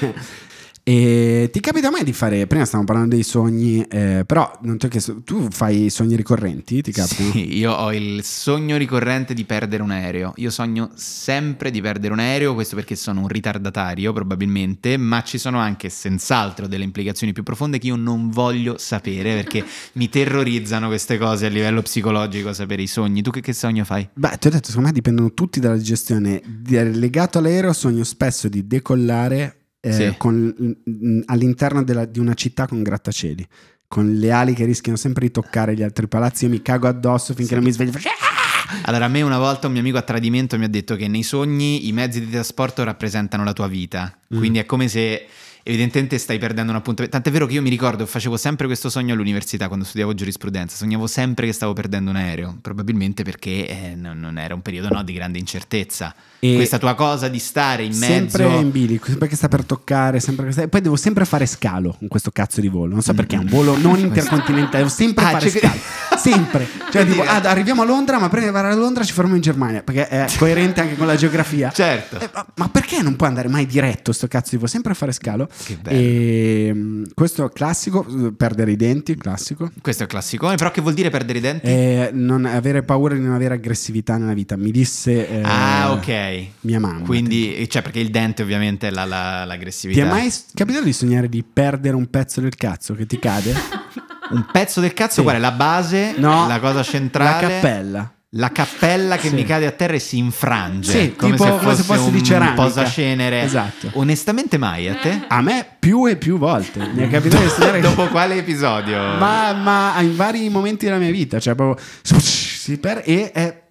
Eh. (laughs) E ti capita mai di fare, prima stavamo parlando dei sogni, eh, però non ti ho chiesto, tu fai sogni ricorrenti, ti capita? Sì, io ho il sogno ricorrente di perdere un aereo, io sogno sempre di perdere un aereo, questo perché sono un ritardatario probabilmente, ma ci sono anche senz'altro delle implicazioni più profonde che io non voglio sapere perché (laughs) mi terrorizzano queste cose a livello psicologico, sapere i sogni. Tu che, che sogno fai? Beh, ti ho detto, secondo me dipendono tutti dalla digestione. Legato all'aereo sogno spesso di decollare eh, sì. con, all'interno della, di una città con grattacieli, con le ali che rischiano sempre di toccare gli altri palazzi. Io mi cago addosso finché sì. non mi sveglio. Ah! Allora, a me una volta un mio amico a tradimento mi ha detto che nei sogni i mezzi di trasporto rappresentano la tua vita. Mm. Quindi è come se evidentemente stai perdendo un appuntamento. Tant'è vero che io mi ricordo, facevo sempre questo sogno all'università quando studiavo giurisprudenza, sognavo sempre che stavo perdendo un aereo, probabilmente perché eh, non, era un periodo no, di grande incertezza. E questa tua cosa di stare in mezzo sempre in bilico sempre che sta per toccare sempre che sta... poi devo sempre fare scalo in questo cazzo di volo non so perché è un mm. volo non (laughs) intercontinentale devo sempre ah, fare scalo (laughs) cioè, che... sempre cioè tipo ah, arriviamo a Londra ma prima di arrivare a Londra ci fermiamo in Germania perché è (laughs) coerente anche con la geografia certo eh, ma, ma, perché non puoi andare mai diretto sto cazzo di volo sempre a fare scalo che bello e, ehm, questo classico perdere i denti classico questo è classico, eh, però che vuol dire perdere i denti? Eh, non avere paura di non avere aggressività nella vita mi disse eh, ah ok ok. Mia mamma. Quindi, cioè, perché il dente ovviamente è la, la, l'aggressività. Ti è mai capitato di sognare di perdere un pezzo del cazzo che ti cade? (laughs) un pezzo del cazzo, sì. guarda, la base, no, la cosa centrale. La cappella la cappella che sì. mi cade a terra e si infrange sì, come, tipo, se come fosse un di ceramica posa cenere. esatto onestamente mai a te? a me più e più volte mi è capitato di sognare (laughs) dopo quale episodio? ma, ma in vari momenti della mia vita cioè proprio si per e è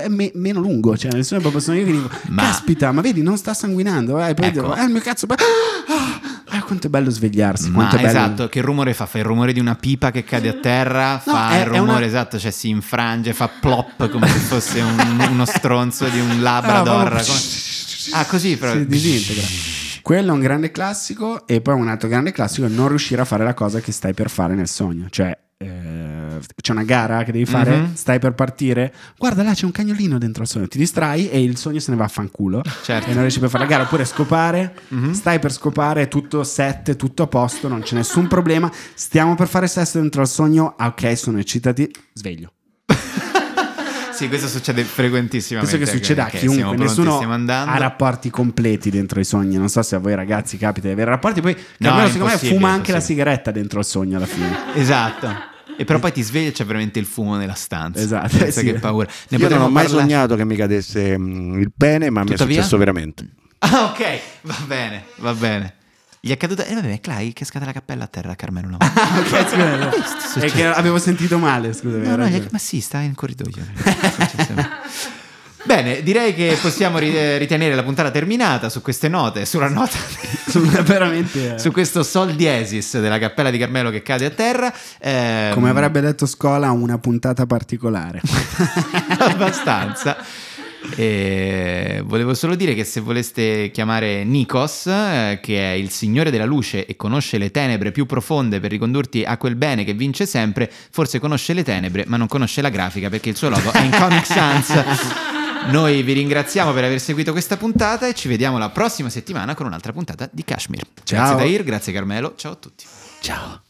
è me- meno lungo, cioè nessuno proprio sono io che dico, ma... caspita, ma vedi, non sta sanguinando, eh, poi ecco. dico, eh, il mio cazzo, ah, ah, ah, quanto è bello svegliarsi, ma bello... esatto, che rumore fa? Fa il rumore di una pipa che cade a terra, no, fa è, il rumore, una... esatto, cioè si infrange, fa plop come se fosse un, uno stronzo di un labrador, ah, come... ah così proprio. Si disintegra. Quello è un grande classico e poi un altro grande classico è non riuscire a fare la cosa che stai per fare nel sogno, cioè eh, c'è una gara che devi fare, mm-hmm. stai per partire, guarda là c'è un cagnolino dentro al sogno, ti distrai e il sogno se ne va a fanculo certo. e non riesci più a fare la gara, oppure scopare, mm-hmm. stai per scopare, tutto set, tutto a posto, non c'è nessun problema, stiamo per fare sesso dentro al sogno, ok sono eccitati, sveglio. Sì, questo succede frequentissimo. Penso che succeda a chiunque, nessuno ha rapporti completi dentro i sogni. Non so se a voi ragazzi capita di avere rapporti, poi no, almeno secondo me fuma anche la sigaretta dentro il sogno alla fine. (laughs) esatto. E però poi ti sveglia e c'è veramente il fumo nella stanza. Esatto. Pensa sì. che paura. Ne Io non ho mai parlare... sognato che mi cadesse mm, il pene, ma Tuttavia? mi è successo veramente. (laughs) Ah, ok, va bene, va bene. Gli è caduta. E eh, vabbè, Clay che è scata la cappella a terra Carmelo una (laughs) volta. ah, ok, è che avevo sentito male, scusa. No, no, gli... ma sì, sta in corridoio. (laughs) Bene, direi che possiamo eh, ritenere la puntata terminata su queste note, sulla nota, (laughs) veramente, eh. su questo sol diesis della cappella di Carmelo che cade a terra. Eh, Come avrebbe detto Scola, una puntata particolare. abbastanza. E volevo solo dire che se voleste chiamare Nikos, eh, che è il signore della luce e conosce le tenebre più profonde per ricondurti a quel bene che vince sempre, forse conosce le tenebre ma non conosce la grafica perché il suo logo è in Comic Sans. Noi vi ringraziamo per aver seguito questa puntata e ci vediamo la prossima settimana con un'altra puntata di Kashmir. Ciao. Grazie Dair, grazie Carmelo, ciao a tutti. Ciao.